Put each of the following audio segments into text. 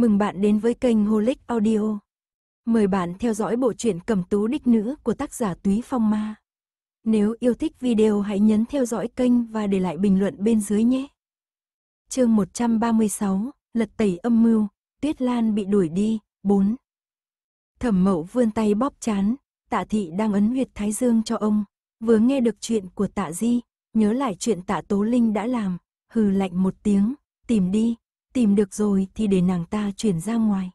Mừng bạn đến với kênh Holic Audio. Mời bạn theo dõi bộ truyện Cẩm Tú Đích Nữ của tác giả Túy Phong Ma. Nếu yêu thích video hãy nhấn theo dõi kênh và để lại bình luận bên dưới nhé. Chương 136, Lật tẩy âm mưu, Tuyết Lan bị đuổi đi, 4. Thẩm Mậu vươn tay bóp chán, Tạ thị đang ấn huyệt thái dương cho ông, vừa nghe được chuyện của Tạ Di, nhớ lại chuyện Tạ Tố Linh đã làm, hừ lạnh một tiếng, tìm đi, tìm được rồi thì để nàng ta chuyển ra ngoài.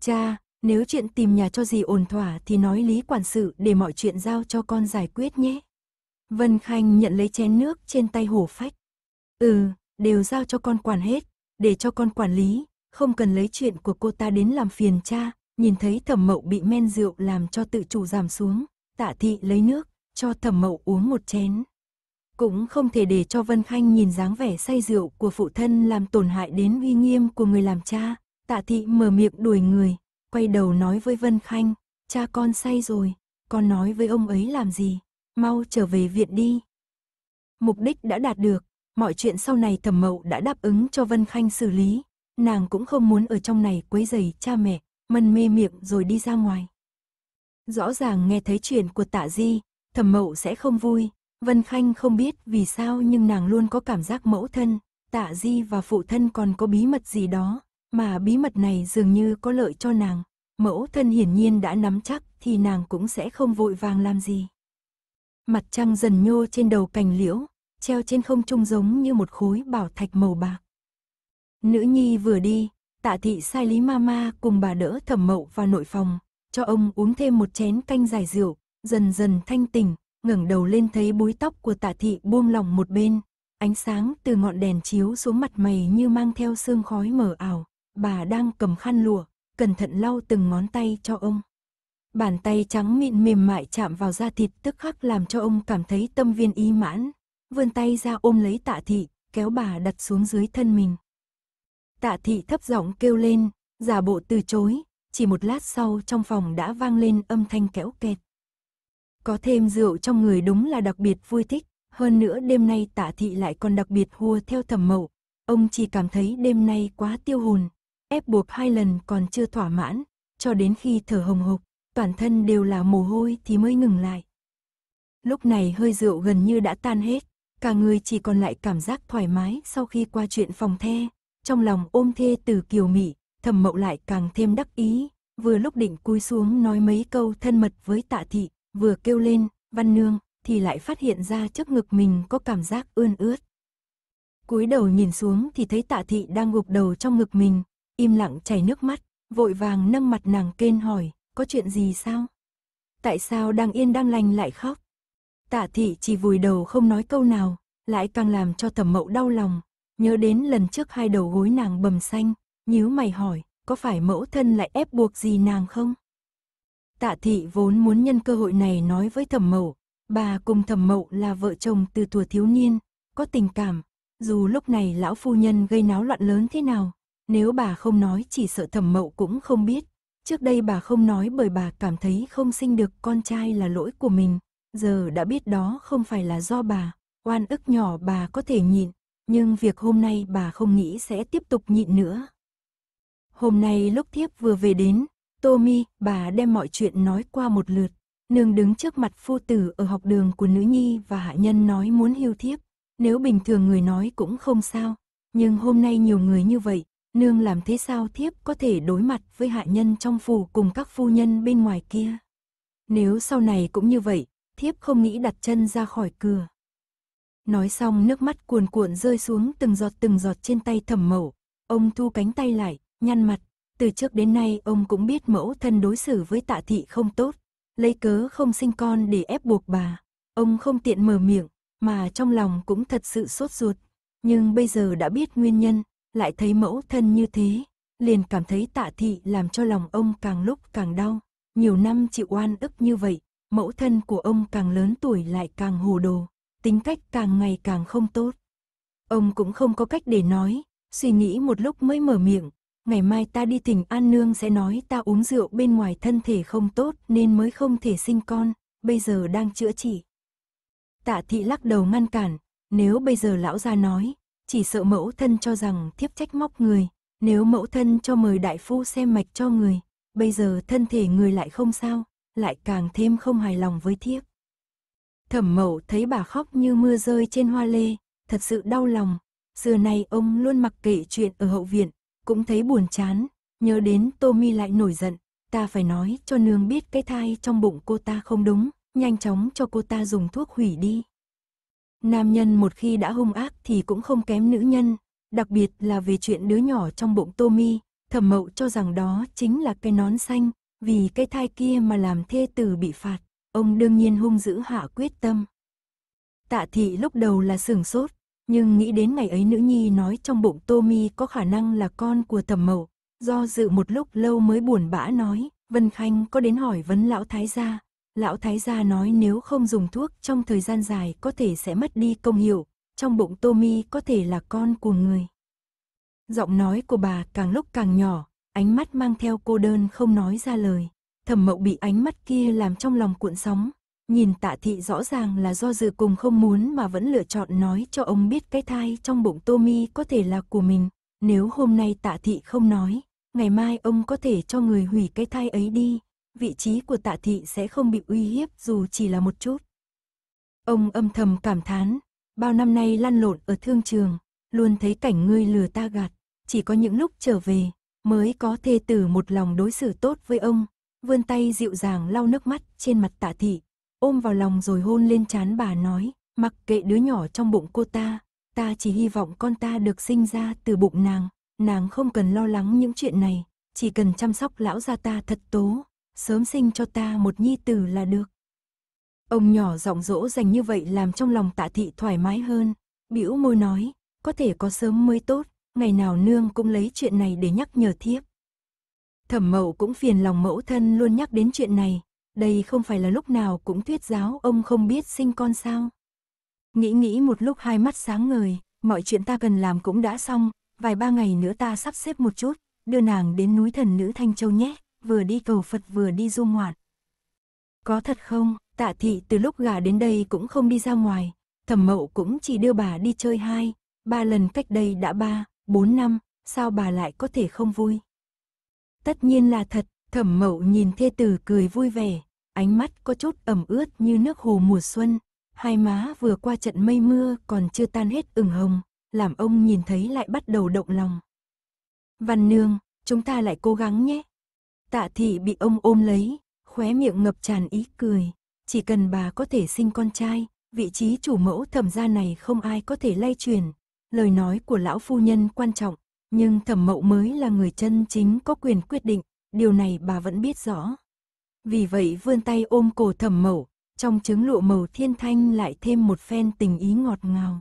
Cha, nếu chuyện tìm nhà cho gì ổn thỏa thì nói lý quản sự để mọi chuyện giao cho con giải quyết nhé. Vân Khanh nhận lấy chén nước trên tay hổ phách. Ừ, đều giao cho con quản hết, để cho con quản lý, không cần lấy chuyện của cô ta đến làm phiền cha. Nhìn thấy thẩm mậu bị men rượu làm cho tự chủ giảm xuống, tạ thị lấy nước, cho thẩm mậu uống một chén cũng không thể để cho Vân Khanh nhìn dáng vẻ say rượu của phụ thân làm tổn hại đến uy nghiêm của người làm cha. Tạ thị mở miệng đuổi người, quay đầu nói với Vân Khanh, cha con say rồi, con nói với ông ấy làm gì, mau trở về viện đi. Mục đích đã đạt được, mọi chuyện sau này thẩm mậu đã đáp ứng cho Vân Khanh xử lý, nàng cũng không muốn ở trong này quấy rầy cha mẹ, mân mê miệng rồi đi ra ngoài. Rõ ràng nghe thấy chuyện của tạ di, thẩm mậu sẽ không vui, Vân Khanh không biết vì sao nhưng nàng luôn có cảm giác mẫu thân, tạ di và phụ thân còn có bí mật gì đó, mà bí mật này dường như có lợi cho nàng. Mẫu thân hiển nhiên đã nắm chắc thì nàng cũng sẽ không vội vàng làm gì. Mặt trăng dần nhô trên đầu cành liễu, treo trên không trung giống như một khối bảo thạch màu bạc. Nữ nhi vừa đi, tạ thị sai lý mama cùng bà đỡ thẩm mậu vào nội phòng, cho ông uống thêm một chén canh giải rượu, dần dần thanh tỉnh, ngẩng đầu lên thấy búi tóc của tạ thị buông lỏng một bên. Ánh sáng từ ngọn đèn chiếu xuống mặt mày như mang theo sương khói mờ ảo. Bà đang cầm khăn lụa, cẩn thận lau từng ngón tay cho ông. Bàn tay trắng mịn mềm mại chạm vào da thịt tức khắc làm cho ông cảm thấy tâm viên y mãn. Vươn tay ra ôm lấy tạ thị, kéo bà đặt xuống dưới thân mình. Tạ thị thấp giọng kêu lên, giả bộ từ chối, chỉ một lát sau trong phòng đã vang lên âm thanh kéo kẹt. Có thêm rượu trong người đúng là đặc biệt vui thích, hơn nữa đêm nay tả thị lại còn đặc biệt hùa theo thẩm mậu. Ông chỉ cảm thấy đêm nay quá tiêu hồn, ép buộc hai lần còn chưa thỏa mãn, cho đến khi thở hồng hộc, toàn thân đều là mồ hôi thì mới ngừng lại. Lúc này hơi rượu gần như đã tan hết, cả người chỉ còn lại cảm giác thoải mái sau khi qua chuyện phòng the, trong lòng ôm thê từ kiều mị, thẩm mậu lại càng thêm đắc ý, vừa lúc định cúi xuống nói mấy câu thân mật với tạ thị, vừa kêu lên, văn nương, thì lại phát hiện ra trước ngực mình có cảm giác ươn ướt. cúi đầu nhìn xuống thì thấy tạ thị đang gục đầu trong ngực mình, im lặng chảy nước mắt, vội vàng nâng mặt nàng kên hỏi, có chuyện gì sao? Tại sao đang yên đang lành lại khóc? Tạ thị chỉ vùi đầu không nói câu nào, lại càng làm cho thẩm mậu đau lòng, nhớ đến lần trước hai đầu gối nàng bầm xanh, nhíu mày hỏi, có phải mẫu thân lại ép buộc gì nàng không? Tạ thị vốn muốn nhân cơ hội này nói với thẩm mậu, bà cùng thẩm mậu là vợ chồng từ tuổi thiếu niên, có tình cảm, dù lúc này lão phu nhân gây náo loạn lớn thế nào, nếu bà không nói chỉ sợ thẩm mậu cũng không biết. Trước đây bà không nói bởi bà cảm thấy không sinh được con trai là lỗi của mình, giờ đã biết đó không phải là do bà, oan ức nhỏ bà có thể nhịn, nhưng việc hôm nay bà không nghĩ sẽ tiếp tục nhịn nữa. Hôm nay lúc thiếp vừa về đến, Tommy, bà đem mọi chuyện nói qua một lượt. Nương đứng trước mặt phu tử ở học đường của nữ nhi và hạ nhân nói muốn hưu thiếp. Nếu bình thường người nói cũng không sao. Nhưng hôm nay nhiều người như vậy, nương làm thế sao thiếp có thể đối mặt với hạ nhân trong phủ cùng các phu nhân bên ngoài kia. Nếu sau này cũng như vậy, thiếp không nghĩ đặt chân ra khỏi cửa. Nói xong nước mắt cuồn cuộn rơi xuống từng giọt từng giọt trên tay thẩm mẫu. Ông thu cánh tay lại, nhăn mặt, từ trước đến nay ông cũng biết mẫu thân đối xử với tạ thị không tốt, lấy cớ không sinh con để ép buộc bà. Ông không tiện mở miệng, mà trong lòng cũng thật sự sốt ruột, nhưng bây giờ đã biết nguyên nhân, lại thấy mẫu thân như thế, liền cảm thấy tạ thị làm cho lòng ông càng lúc càng đau. Nhiều năm chịu oan ức như vậy, mẫu thân của ông càng lớn tuổi lại càng hồ đồ, tính cách càng ngày càng không tốt. Ông cũng không có cách để nói, suy nghĩ một lúc mới mở miệng, ngày mai ta đi thỉnh An Nương sẽ nói ta uống rượu bên ngoài thân thể không tốt nên mới không thể sinh con, bây giờ đang chữa trị. Tạ thị lắc đầu ngăn cản, nếu bây giờ lão gia nói, chỉ sợ mẫu thân cho rằng thiếp trách móc người, nếu mẫu thân cho mời đại phu xem mạch cho người, bây giờ thân thể người lại không sao, lại càng thêm không hài lòng với thiếp. Thẩm mẫu thấy bà khóc như mưa rơi trên hoa lê, thật sự đau lòng, xưa nay ông luôn mặc kệ chuyện ở hậu viện, cũng thấy buồn chán, nhớ đến Tô Mi lại nổi giận, ta phải nói cho nương biết cái thai trong bụng cô ta không đúng, nhanh chóng cho cô ta dùng thuốc hủy đi. Nam nhân một khi đã hung ác thì cũng không kém nữ nhân, đặc biệt là về chuyện đứa nhỏ trong bụng Tô Mi, thẩm mậu cho rằng đó chính là cái nón xanh, vì cái thai kia mà làm thê tử bị phạt, ông đương nhiên hung dữ hạ quyết tâm. Tạ thị lúc đầu là sửng sốt, nhưng nghĩ đến ngày ấy nữ nhi nói trong bụng Tommy có khả năng là con của thẩm mậu, do dự một lúc lâu mới buồn bã nói, Vân Khanh có đến hỏi vấn lão thái gia, lão thái gia nói nếu không dùng thuốc trong thời gian dài có thể sẽ mất đi công hiệu, trong bụng Tommy có thể là con của người. Giọng nói của bà càng lúc càng nhỏ, ánh mắt mang theo cô đơn không nói ra lời. Thẩm mậu bị ánh mắt kia làm trong lòng cuộn sóng, nhìn tạ thị rõ ràng là do dự cùng không muốn mà vẫn lựa chọn nói cho ông biết cái thai trong bụng Tô Mi có thể là của mình. Nếu hôm nay tạ thị không nói, ngày mai ông có thể cho người hủy cái thai ấy đi, vị trí của tạ thị sẽ không bị uy hiếp dù chỉ là một chút. Ông âm thầm cảm thán, bao năm nay lăn lộn ở thương trường, luôn thấy cảnh ngươi lừa ta gạt, chỉ có những lúc trở về, mới có thê tử một lòng đối xử tốt với ông, vươn tay dịu dàng lau nước mắt trên mặt tạ thị, ôm vào lòng rồi hôn lên trán bà nói, mặc kệ đứa nhỏ trong bụng cô ta, ta chỉ hy vọng con ta được sinh ra từ bụng nàng, nàng không cần lo lắng những chuyện này, chỉ cần chăm sóc lão gia ta thật tố, sớm sinh cho ta một nhi tử là được. Ông nhỏ giọng dỗ dành như vậy làm trong lòng tạ thị thoải mái hơn, bĩu môi nói, có thể có sớm mới tốt, ngày nào nương cũng lấy chuyện này để nhắc nhở thiếp. Thẩm mẫu cũng phiền lòng mẫu thân luôn nhắc đến chuyện này, đây không phải là lúc nào cũng thuyết giáo ông không biết sinh con sao. Nghĩ nghĩ một lúc hai mắt sáng ngời, mọi chuyện ta cần làm cũng đã xong, vài ba ngày nữa ta sắp xếp một chút, đưa nàng đến núi thần nữ Thanh Châu nhé, vừa đi cầu Phật vừa đi du ngoạn. Có thật không, tạ thị từ lúc gả đến đây cũng không đi ra ngoài, thẩm mậu cũng chỉ đưa bà đi chơi hai, ba lần cách đây đã ba, bốn năm, sao bà lại có thể không vui? Tất nhiên là thật, thẩm mậu nhìn thê tử cười vui vẻ, ánh mắt có chút ẩm ướt như nước hồ mùa xuân, hai má vừa qua trận mây mưa còn chưa tan hết ửng hồng, làm ông nhìn thấy lại bắt đầu động lòng. Văn nương, chúng ta lại cố gắng nhé. Tạ thị bị ông ôm lấy, khóe miệng ngập tràn ý cười, chỉ cần bà có thể sinh con trai, vị trí chủ mẫu thẩm gia này không ai có thể lay truyền. Lời nói của lão phu nhân quan trọng, nhưng thẩm mậu mới là người chân chính có quyền quyết định, điều này bà vẫn biết rõ vì vậy vươn tay ôm cổ thẩm mẫu, trong trứng lụa màu thiên thanh lại thêm một phen tình ý ngọt ngào.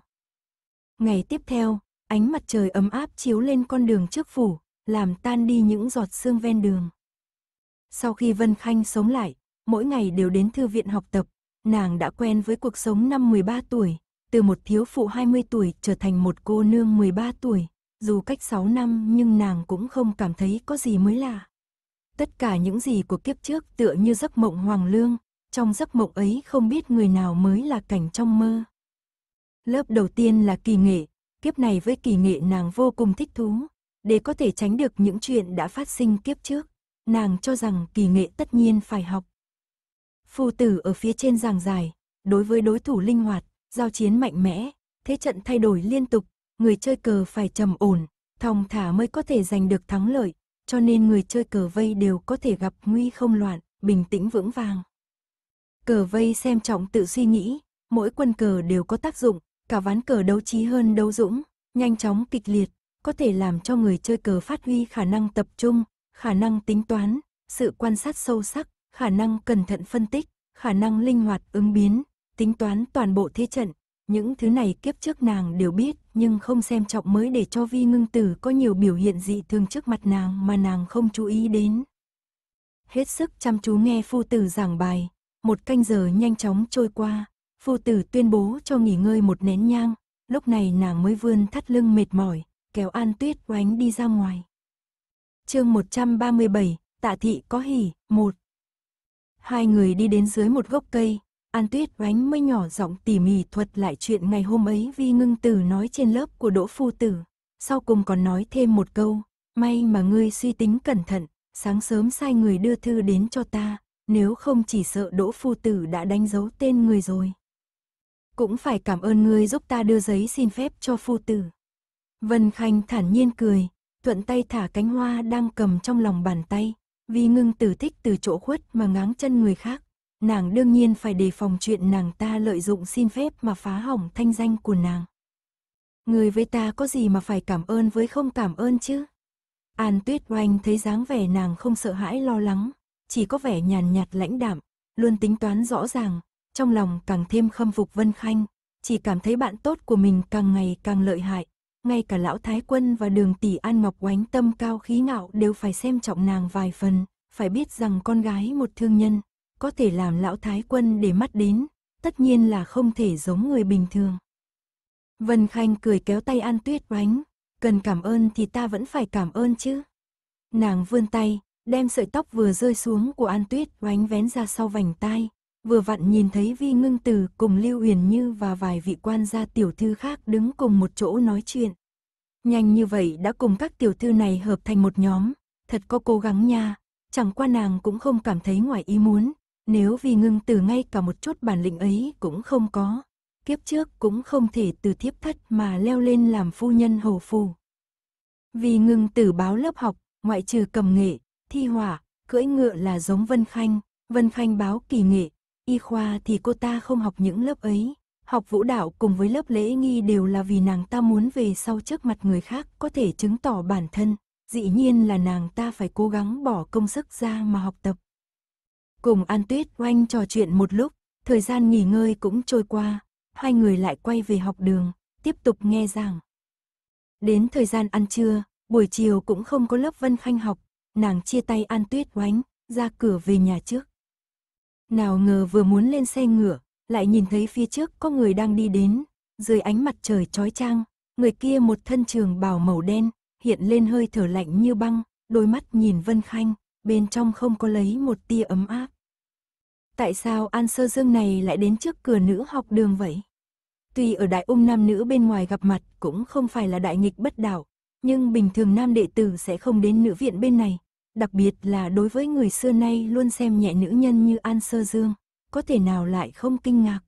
Ngày tiếp theo, ánh mặt trời ấm áp chiếu lên con đường trước phủ, làm tan đi những giọt sương ven đường. Sau khi Vân Khanh sống lại, mỗi ngày đều đến thư viện học tập, nàng đã quen với cuộc sống năm 13 tuổi, từ một thiếu phụ 20 tuổi trở thành một cô nương 13 tuổi, dù cách 6 năm nhưng nàng cũng không cảm thấy có gì mới lạ. Tất cả những gì của kiếp trước tựa như giấc mộng hoàng lương, trong giấc mộng ấy không biết người nào mới là cảnh trong mơ. Lớp đầu tiên là kỳ nghệ, kiếp này với kỳ nghệ nàng vô cùng thích thú, để có thể tránh được những chuyện đã phát sinh kiếp trước, nàng cho rằng kỳ nghệ tất nhiên phải học. Phu tử ở phía trên giảng dài, đối với đối thủ linh hoạt, giao chiến mạnh mẽ, thế trận thay đổi liên tục, người chơi cờ phải trầm ổn, thong thả mới có thể giành được thắng lợi, cho nên người chơi cờ vây đều có thể gặp nguy không loạn, bình tĩnh vững vàng. Cờ vây xem trọng tự suy nghĩ, mỗi quân cờ đều có tác dụng, cả ván cờ đấu trí hơn đấu dũng, nhanh chóng kịch liệt, có thể làm cho người chơi cờ phát huy khả năng tập trung, khả năng tính toán, sự quan sát sâu sắc, khả năng cẩn thận phân tích, khả năng linh hoạt ứng biến, tính toán toàn bộ thế trận, những thứ này kiếp trước nàng đều biết, nhưng không xem trọng mới để cho vi ngưng tử có nhiều biểu hiện dị thường trước mặt nàng mà nàng không chú ý đến. Hết sức chăm chú nghe phu tử giảng bài, một canh giờ nhanh chóng trôi qua, phu tử tuyên bố cho nghỉ ngơi một nén nhang, lúc này nàng mới vươn thắt lưng mệt mỏi, kéo an tuyết oánh đi ra ngoài. chương 137, tạ thị có hỉ, một Hai người đi đến dưới một gốc cây, An Tuyết oánh mới nhỏ giọng tỉ mỉ thuật lại chuyện ngày hôm ấy Vi Ngưng Tử nói trên lớp của Đỗ Phu Tử. Sau cùng còn nói thêm một câu, may mà ngươi suy tính cẩn thận, sáng sớm sai người đưa thư đến cho ta, nếu không chỉ sợ Đỗ Phu Tử đã đánh dấu tên người rồi. Cũng phải cảm ơn ngươi giúp ta đưa giấy xin phép cho Phu Tử. Vân Khanh thản nhiên cười, thuận tay thả cánh hoa đang cầm trong lòng bàn tay, vì ngưng tử thích từ chỗ khuất mà ngáng chân người khác, nàng đương nhiên phải đề phòng chuyện nàng ta lợi dụng xin phép mà phá hỏng thanh danh của nàng. Người với ta có gì mà phải cảm ơn với không cảm ơn chứ? An Tuyết Oanh thấy dáng vẻ nàng không sợ hãi lo lắng, chỉ có vẻ nhàn nhạt lãnh đạm, luôn tính toán rõ ràng, trong lòng càng thêm khâm phục Vân Khanh, chỉ cảm thấy bạn tốt của mình càng ngày càng lợi hại, ngay cả lão Thái Quân và đường tỷ An Ngọc Oánh tâm cao khí ngạo đều phải xem trọng nàng vài phần, phải biết rằng con gái một thương nhân, có thể làm lão thái quân để mắt đến, tất nhiên là không thể giống người bình thường. Vân Khanh cười kéo tay An Tuyết Oánh, cần cảm ơn thì ta vẫn phải cảm ơn chứ. Nàng vươn tay, đem sợi tóc vừa rơi xuống của An Tuyết Oánh vén ra sau vành tai, vừa vặn nhìn thấy Vi Ngưng Từ cùng Lưu uyển Như và vài vị quan gia tiểu thư khác đứng cùng một chỗ nói chuyện. Nhanh như vậy đã cùng các tiểu thư này hợp thành một nhóm, thật có cố gắng nha, chẳng qua nàng cũng không cảm thấy ngoài ý muốn, nếu vì ngưng từ ngay cả một chút bản lĩnh ấy cũng không có, kiếp trước cũng không thể từ thiếp thất mà leo lên làm phu nhân hầu phù. Vì ngưng từ báo lớp học, ngoại trừ cầm nghệ, thi hỏa, cưỡi ngựa là giống Vân Khanh, Vân Khanh báo kỳ nghệ, y khoa thì cô ta không học những lớp ấy, học vũ đạo cùng với lớp lễ nghi đều là vì nàng ta muốn về sau trước mặt người khác có thể chứng tỏ bản thân, dĩ nhiên là nàng ta phải cố gắng bỏ công sức ra mà học tập. Cùng An Tuyết oanh trò chuyện một lúc, thời gian nghỉ ngơi cũng trôi qua, hai người lại quay về học đường, tiếp tục nghe giảng. Đến thời gian ăn trưa, buổi chiều cũng không có lớp Vân Khanh học, nàng chia tay An Tuyết oanh ra cửa về nhà trước. Nào ngờ vừa muốn lên xe ngựa, lại nhìn thấy phía trước có người đang đi đến, dưới ánh mặt trời chói chang, người kia một thân trường bào màu đen, hiện lên hơi thở lạnh như băng, đôi mắt nhìn Vân Khanh, bên trong không có lấy một tia ấm áp tại sao An Sơ Dương này lại đến trước cửa nữ học đường vậy? Tuy ở đại ung nam nữ bên ngoài gặp mặt cũng không phải là đại nghịch bất đảo, nhưng bình thường nam đệ tử sẽ không đến nữ viện bên này, đặc biệt là đối với người xưa nay luôn xem nhẹ nữ nhân như An Sơ Dương, có thể nào lại không kinh ngạc.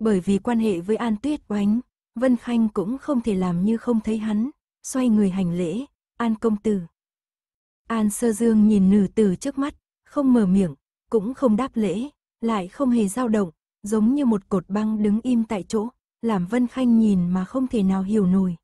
Bởi vì quan hệ với An Tuyết Oánh, Vân Khanh cũng không thể làm như không thấy hắn, xoay người hành lễ, An công tử. An Sơ Dương nhìn nữ tử trước mắt, không mở miệng, cũng không đáp lễ, lại không hề dao động, giống như một cột băng đứng im tại chỗ, làm Vân Khanh nhìn mà không thể nào hiểu nổi.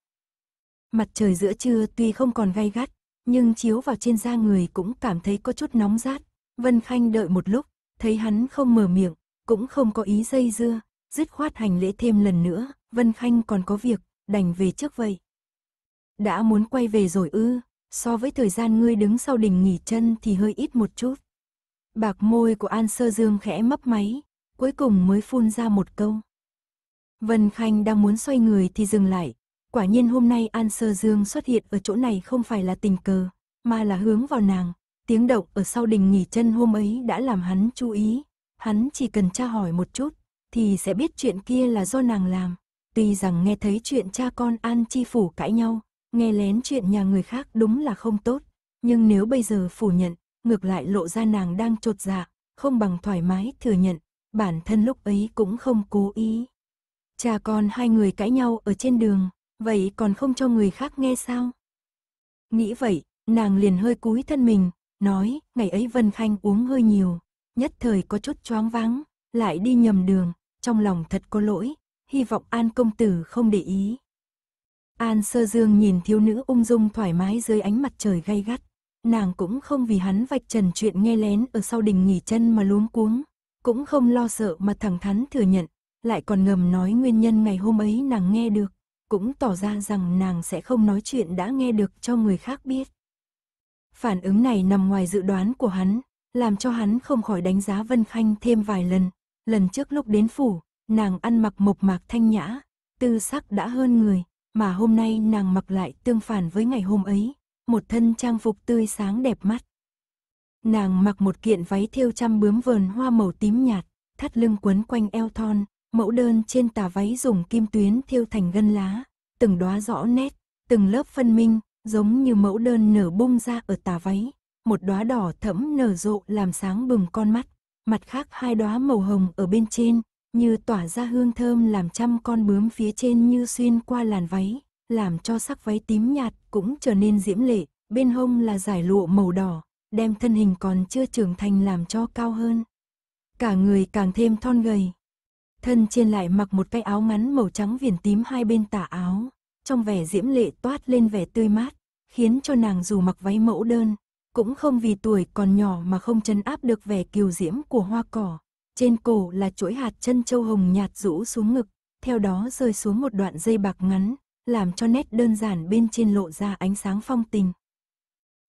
Mặt trời giữa trưa tuy không còn gay gắt, nhưng chiếu vào trên da người cũng cảm thấy có chút nóng rát. Vân Khanh đợi một lúc, thấy hắn không mở miệng, cũng không có ý dây dưa, dứt khoát hành lễ thêm lần nữa, Vân Khanh còn có việc, đành về trước vậy. Đã muốn quay về rồi ư, so với thời gian ngươi đứng sau đỉnh nghỉ chân thì hơi ít một chút. Bạc môi của An Sơ Dương khẽ mấp máy, cuối cùng mới phun ra một câu. Vân Khanh đang muốn xoay người thì dừng lại. Quả nhiên hôm nay An Sơ Dương xuất hiện ở chỗ này không phải là tình cờ, mà là hướng vào nàng. Tiếng động ở sau đình nghỉ chân hôm ấy đã làm hắn chú ý. Hắn chỉ cần tra hỏi một chút, thì sẽ biết chuyện kia là do nàng làm. Tuy rằng nghe thấy chuyện cha con An Chi Phủ cãi nhau, nghe lén chuyện nhà người khác đúng là không tốt. Nhưng nếu bây giờ phủ nhận, ngược lại lộ ra nàng đang trột dạ, không bằng thoải mái thừa nhận, bản thân lúc ấy cũng không cố ý. Cha con hai người cãi nhau ở trên đường, vậy còn không cho người khác nghe sao? Nghĩ vậy, nàng liền hơi cúi thân mình, nói, ngày ấy Vân Khanh uống hơi nhiều, nhất thời có chút choáng váng, lại đi nhầm đường, trong lòng thật có lỗi, hy vọng An công tử không để ý. An sơ dương nhìn thiếu nữ ung dung thoải mái dưới ánh mặt trời gay gắt nàng cũng không vì hắn vạch trần chuyện nghe lén ở sau đình nghỉ chân mà luống cuống, cũng không lo sợ mà thẳng thắn thừa nhận, lại còn ngầm nói nguyên nhân ngày hôm ấy nàng nghe được, cũng tỏ ra rằng nàng sẽ không nói chuyện đã nghe được cho người khác biết. Phản ứng này nằm ngoài dự đoán của hắn, làm cho hắn không khỏi đánh giá Vân Khanh thêm vài lần. Lần trước lúc đến phủ, nàng ăn mặc mộc mạc thanh nhã, tư sắc đã hơn người, mà hôm nay nàng mặc lại tương phản với ngày hôm ấy, một thân trang phục tươi sáng đẹp mắt. Nàng mặc một kiện váy thêu trăm bướm vờn hoa màu tím nhạt, thắt lưng quấn quanh eo thon, mẫu đơn trên tà váy dùng kim tuyến thêu thành gân lá, từng đóa rõ nét, từng lớp phân minh, giống như mẫu đơn nở bung ra ở tà váy, một đóa đỏ thẫm nở rộ làm sáng bừng con mắt, mặt khác hai đóa màu hồng ở bên trên, như tỏa ra hương thơm làm trăm con bướm phía trên như xuyên qua làn váy, làm cho sắc váy tím nhạt cũng trở nên diễm lệ, bên hông là giải lụa màu đỏ, đem thân hình còn chưa trưởng thành làm cho cao hơn. Cả người càng thêm thon gầy. Thân trên lại mặc một cái áo ngắn màu trắng viền tím hai bên tả áo, trong vẻ diễm lệ toát lên vẻ tươi mát, khiến cho nàng dù mặc váy mẫu đơn, cũng không vì tuổi còn nhỏ mà không chấn áp được vẻ kiều diễm của hoa cỏ. Trên cổ là chuỗi hạt chân châu hồng nhạt rũ xuống ngực, theo đó rơi xuống một đoạn dây bạc ngắn, làm cho nét đơn giản bên trên lộ ra ánh sáng phong tình.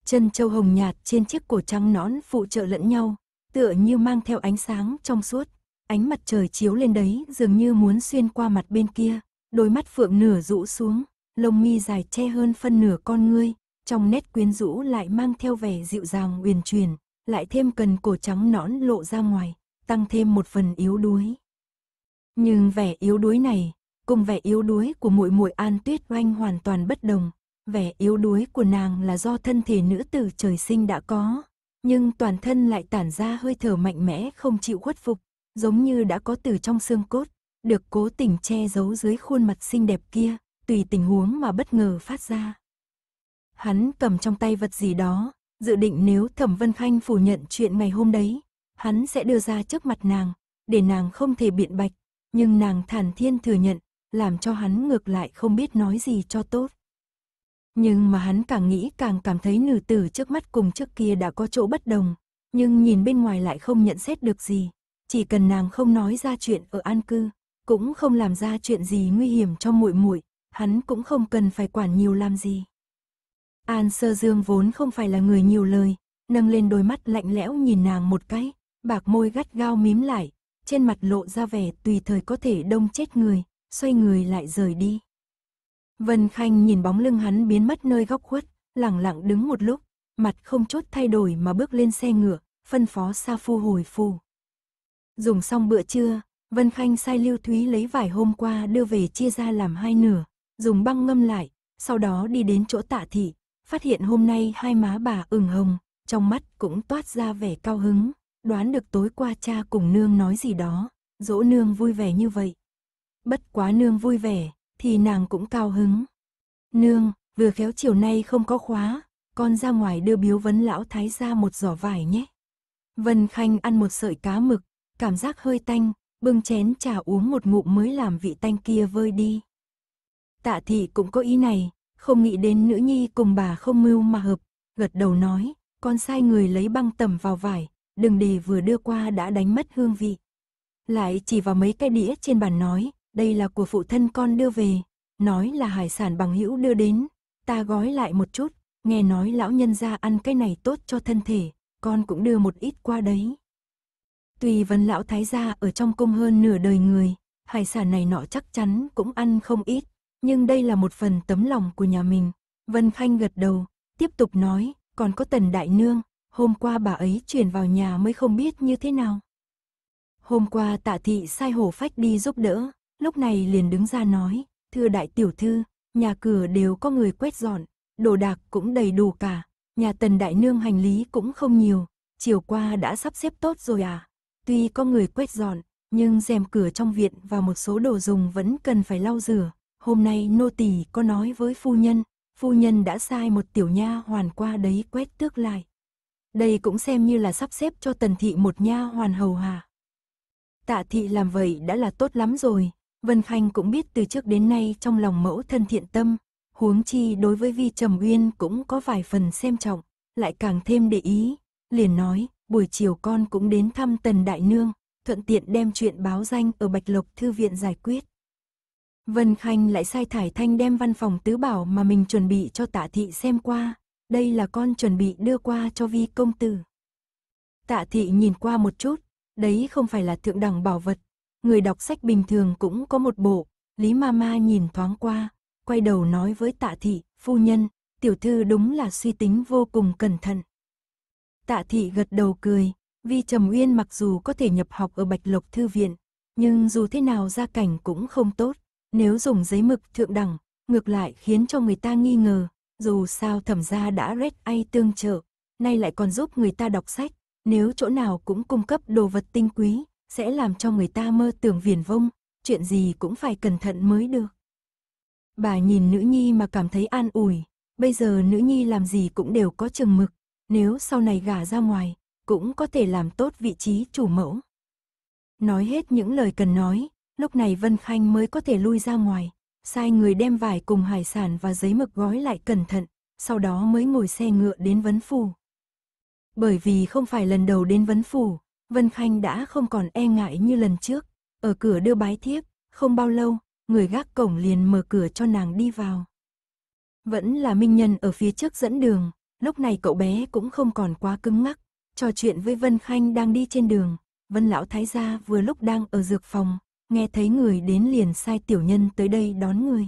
Chân châu hồng nhạt trên chiếc cổ trắng nón phụ trợ lẫn nhau, tựa như mang theo ánh sáng trong suốt, ánh mặt trời chiếu lên đấy dường như muốn xuyên qua mặt bên kia, đôi mắt phượng nửa rũ xuống, lông mi dài che hơn phân nửa con ngươi, trong nét quyến rũ lại mang theo vẻ dịu dàng uyển chuyển, lại thêm cần cổ trắng nõn lộ ra ngoài, tăng thêm một phần yếu đuối. Nhưng vẻ yếu đuối này, cùng vẻ yếu đuối của muội muội An Tuyết Oanh hoàn toàn bất đồng. Vẻ yếu đuối của nàng là do thân thể nữ tử trời sinh đã có, nhưng toàn thân lại tản ra hơi thở mạnh mẽ không chịu khuất phục, giống như đã có từ trong xương cốt, được cố tình che giấu dưới khuôn mặt xinh đẹp kia, tùy tình huống mà bất ngờ phát ra. Hắn cầm trong tay vật gì đó, dự định nếu Thẩm Vân Khanh phủ nhận chuyện ngày hôm đấy, hắn sẽ đưa ra trước mặt nàng, để nàng không thể biện bạch, nhưng nàng thản thiên thừa nhận, làm cho hắn ngược lại không biết nói gì cho tốt. Nhưng mà hắn càng nghĩ càng cảm thấy nữ tử trước mắt cùng trước kia đã có chỗ bất đồng, nhưng nhìn bên ngoài lại không nhận xét được gì. Chỉ cần nàng không nói ra chuyện ở an cư, cũng không làm ra chuyện gì nguy hiểm cho muội muội, hắn cũng không cần phải quản nhiều làm gì. An Sơ Dương vốn không phải là người nhiều lời, nâng lên đôi mắt lạnh lẽo nhìn nàng một cái, bạc môi gắt gao mím lại, trên mặt lộ ra vẻ tùy thời có thể đông chết người, xoay người lại rời đi. Vân Khanh nhìn bóng lưng hắn biến mất nơi góc khuất, lặng lặng đứng một lúc, mặt không chút thay đổi mà bước lên xe ngựa, phân phó Sa Phu hồi phù. Dùng xong bữa trưa, Vân Khanh sai Lưu Thúy lấy vải hôm qua đưa về chia ra làm hai nửa, dùng băng ngâm lại, sau đó đi đến chỗ tạ thị, phát hiện hôm nay hai má bà ửng hồng, trong mắt cũng toát ra vẻ cao hứng, đoán được tối qua cha cùng nương nói gì đó, dỗ nương vui vẻ như vậy, Bất quá nương vui vẻ, thì nàng cũng cao hứng. Nương, vừa khéo chiều nay không có khóa, con ra ngoài đưa biếu vấn lão thái ra một giỏ vải nhé. Vân Khanh ăn một sợi cá mực, cảm giác hơi tanh, bưng chén trà uống một ngụm mới làm vị tanh kia vơi đi. Tạ thị cũng có ý này, không nghĩ đến nữ nhi cùng bà không mưu mà hợp, gật đầu nói, con sai người lấy băng tẩm vào vải, đừng để vừa đưa qua đã đánh mất hương vị. Lại chỉ vào mấy cái đĩa trên bàn nói, đây là của phụ thân con đưa về, nói là hải sản bằng hữu đưa đến, ta gói lại một chút, nghe nói lão nhân ra ăn cái này tốt cho thân thể, con cũng đưa một ít qua đấy. Tùy vân lão thái gia ở trong cung hơn nửa đời người, hải sản này nọ chắc chắn cũng ăn không ít, nhưng đây là một phần tấm lòng của nhà mình. Vân Khanh gật đầu, tiếp tục nói, còn có tần đại nương, hôm qua bà ấy chuyển vào nhà mới không biết như thế nào. Hôm qua tạ thị sai hổ phách đi giúp đỡ, lúc này liền đứng ra nói, thưa đại tiểu thư, nhà cửa đều có người quét dọn, đồ đạc cũng đầy đủ cả, nhà tần đại nương hành lý cũng không nhiều, chiều qua đã sắp xếp tốt rồi à. Tuy có người quét dọn, nhưng rèm cửa trong viện và một số đồ dùng vẫn cần phải lau rửa. Hôm nay nô tỳ có nói với phu nhân, phu nhân đã sai một tiểu nha hoàn qua đấy quét tước lại. Đây cũng xem như là sắp xếp cho tần thị một nha hoàn hầu hà Tạ thị làm vậy đã là tốt lắm rồi, Vân Khanh cũng biết từ trước đến nay trong lòng mẫu thân thiện tâm, huống chi đối với Vi Trầm Uyên cũng có vài phần xem trọng, lại càng thêm để ý, liền nói, buổi chiều con cũng đến thăm Tần Đại Nương, thuận tiện đem chuyện báo danh ở Bạch Lộc Thư Viện giải quyết. Vân Khanh lại sai Thải Thanh đem văn phòng tứ bảo mà mình chuẩn bị cho tạ thị xem qua, đây là con chuẩn bị đưa qua cho Vi Công Tử. Tạ thị nhìn qua một chút, đấy không phải là thượng đẳng bảo vật, người đọc sách bình thường cũng có một bộ. Lý Mama nhìn thoáng qua, quay đầu nói với tạ thị, phu nhân, tiểu thư đúng là suy tính vô cùng cẩn thận. Tạ thị gật đầu cười, vì Trầm Uyên mặc dù có thể nhập học ở Bạch Lộc Thư Viện, nhưng dù thế nào gia cảnh cũng không tốt, nếu dùng giấy mực thượng đẳng, ngược lại khiến cho người ta nghi ngờ, dù sao thẩm gia đã rét ai tương trợ, nay lại còn giúp người ta đọc sách, nếu chỗ nào cũng cung cấp đồ vật tinh quý, sẽ làm cho người ta mơ tưởng viền vông, chuyện gì cũng phải cẩn thận mới được. Bà nhìn nữ nhi mà cảm thấy an ủi, bây giờ nữ nhi làm gì cũng đều có chừng mực, nếu sau này gả ra ngoài, cũng có thể làm tốt vị trí chủ mẫu. Nói hết những lời cần nói, lúc này Vân Khanh mới có thể lui ra ngoài, sai người đem vải cùng hải sản và giấy mực gói lại cẩn thận, sau đó mới ngồi xe ngựa đến Vấn Phủ. Bởi vì không phải lần đầu đến Vấn Phủ, Vân Khanh đã không còn e ngại như lần trước. Ở cửa đưa bái thiếp, không bao lâu, người gác cổng liền mở cửa cho nàng đi vào. Vẫn là Minh Nhân ở phía trước dẫn đường, lúc này cậu bé cũng không còn quá cứng ngắc, trò chuyện với Vân Khanh đang đi trên đường. Vân Lão Thái Gia vừa lúc đang ở dược phòng, nghe thấy người đến liền sai tiểu nhân tới đây đón người.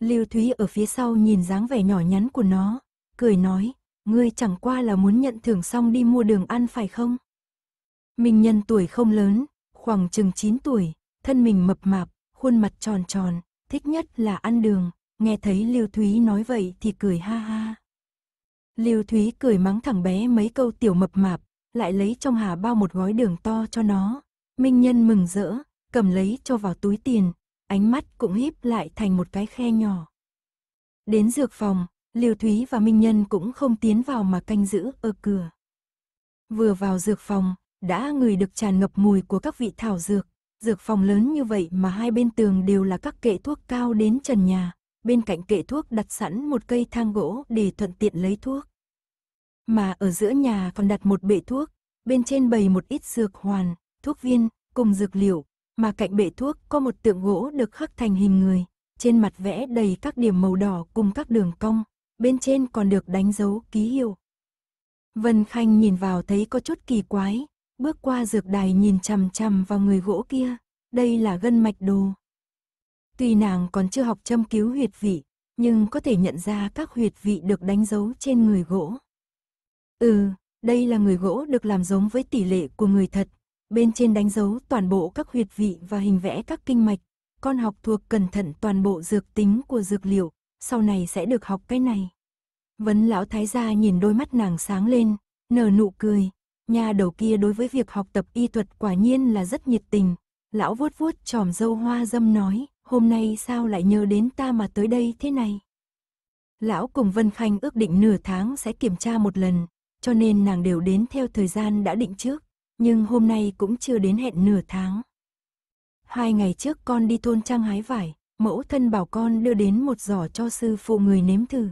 Lưu Thúy ở phía sau nhìn dáng vẻ nhỏ nhắn của nó, cười nói, ngươi chẳng qua là muốn nhận thưởng xong đi mua đường ăn phải không? Minh nhân tuổi không lớn, khoảng chừng 9 tuổi, thân mình mập mạp, khuôn mặt tròn tròn, thích nhất là ăn đường, nghe thấy Lưu Thúy nói vậy thì cười ha ha. Lưu Thúy cười mắng thằng bé mấy câu tiểu mập mạp, lại lấy trong hà bao một gói đường to cho nó. Minh Nhân mừng rỡ, cầm lấy cho vào túi tiền, ánh mắt cũng híp lại thành một cái khe nhỏ. Đến dược phòng, Lưu Thúy và Minh Nhân cũng không tiến vào mà canh giữ ở cửa. Vừa vào dược phòng, đã ngửi được tràn ngập mùi của các vị thảo dược. Dược phòng lớn như vậy mà hai bên tường đều là các kệ thuốc cao đến trần nhà, bên cạnh kệ thuốc đặt sẵn một cây thang gỗ để thuận tiện lấy thuốc. Mà ở giữa nhà còn đặt một bệ thuốc, bên trên bày một ít dược hoàn, thuốc viên, cùng dược liệu, mà cạnh bệ thuốc có một tượng gỗ được khắc thành hình người, trên mặt vẽ đầy các điểm màu đỏ cùng các đường cong, bên trên còn được đánh dấu ký hiệu. Vân Khanh nhìn vào thấy có chút kỳ quái, bước qua dược đài nhìn chằm chằm vào người gỗ kia, đây là gân mạch đồ. Tuy nàng còn chưa học châm cứu huyệt vị, nhưng có thể nhận ra các huyệt vị được đánh dấu trên người gỗ. Ừ, đây là người gỗ được làm giống với tỷ lệ của người thật, bên trên đánh dấu toàn bộ các huyệt vị và hình vẽ các kinh mạch, con học thuộc cẩn thận toàn bộ dược tính của dược liệu, sau này sẽ được học cái này. Vấn lão thái gia nhìn đôi mắt nàng sáng lên, nở nụ cười, Nhà đầu kia đối với việc học tập y thuật quả nhiên là rất nhiệt tình. Lão vuốt vuốt tròm dâu hoa dâm nói, hôm nay sao lại nhớ đến ta mà tới đây thế này? Lão cùng Vân Khanh ước định nửa tháng sẽ kiểm tra một lần, cho nên nàng đều đến theo thời gian đã định trước, nhưng hôm nay cũng chưa đến hẹn nửa tháng. Hai ngày trước con đi thôn trang hái vải, mẫu thân bảo con đưa đến một giỏ cho sư phụ người nếm thử.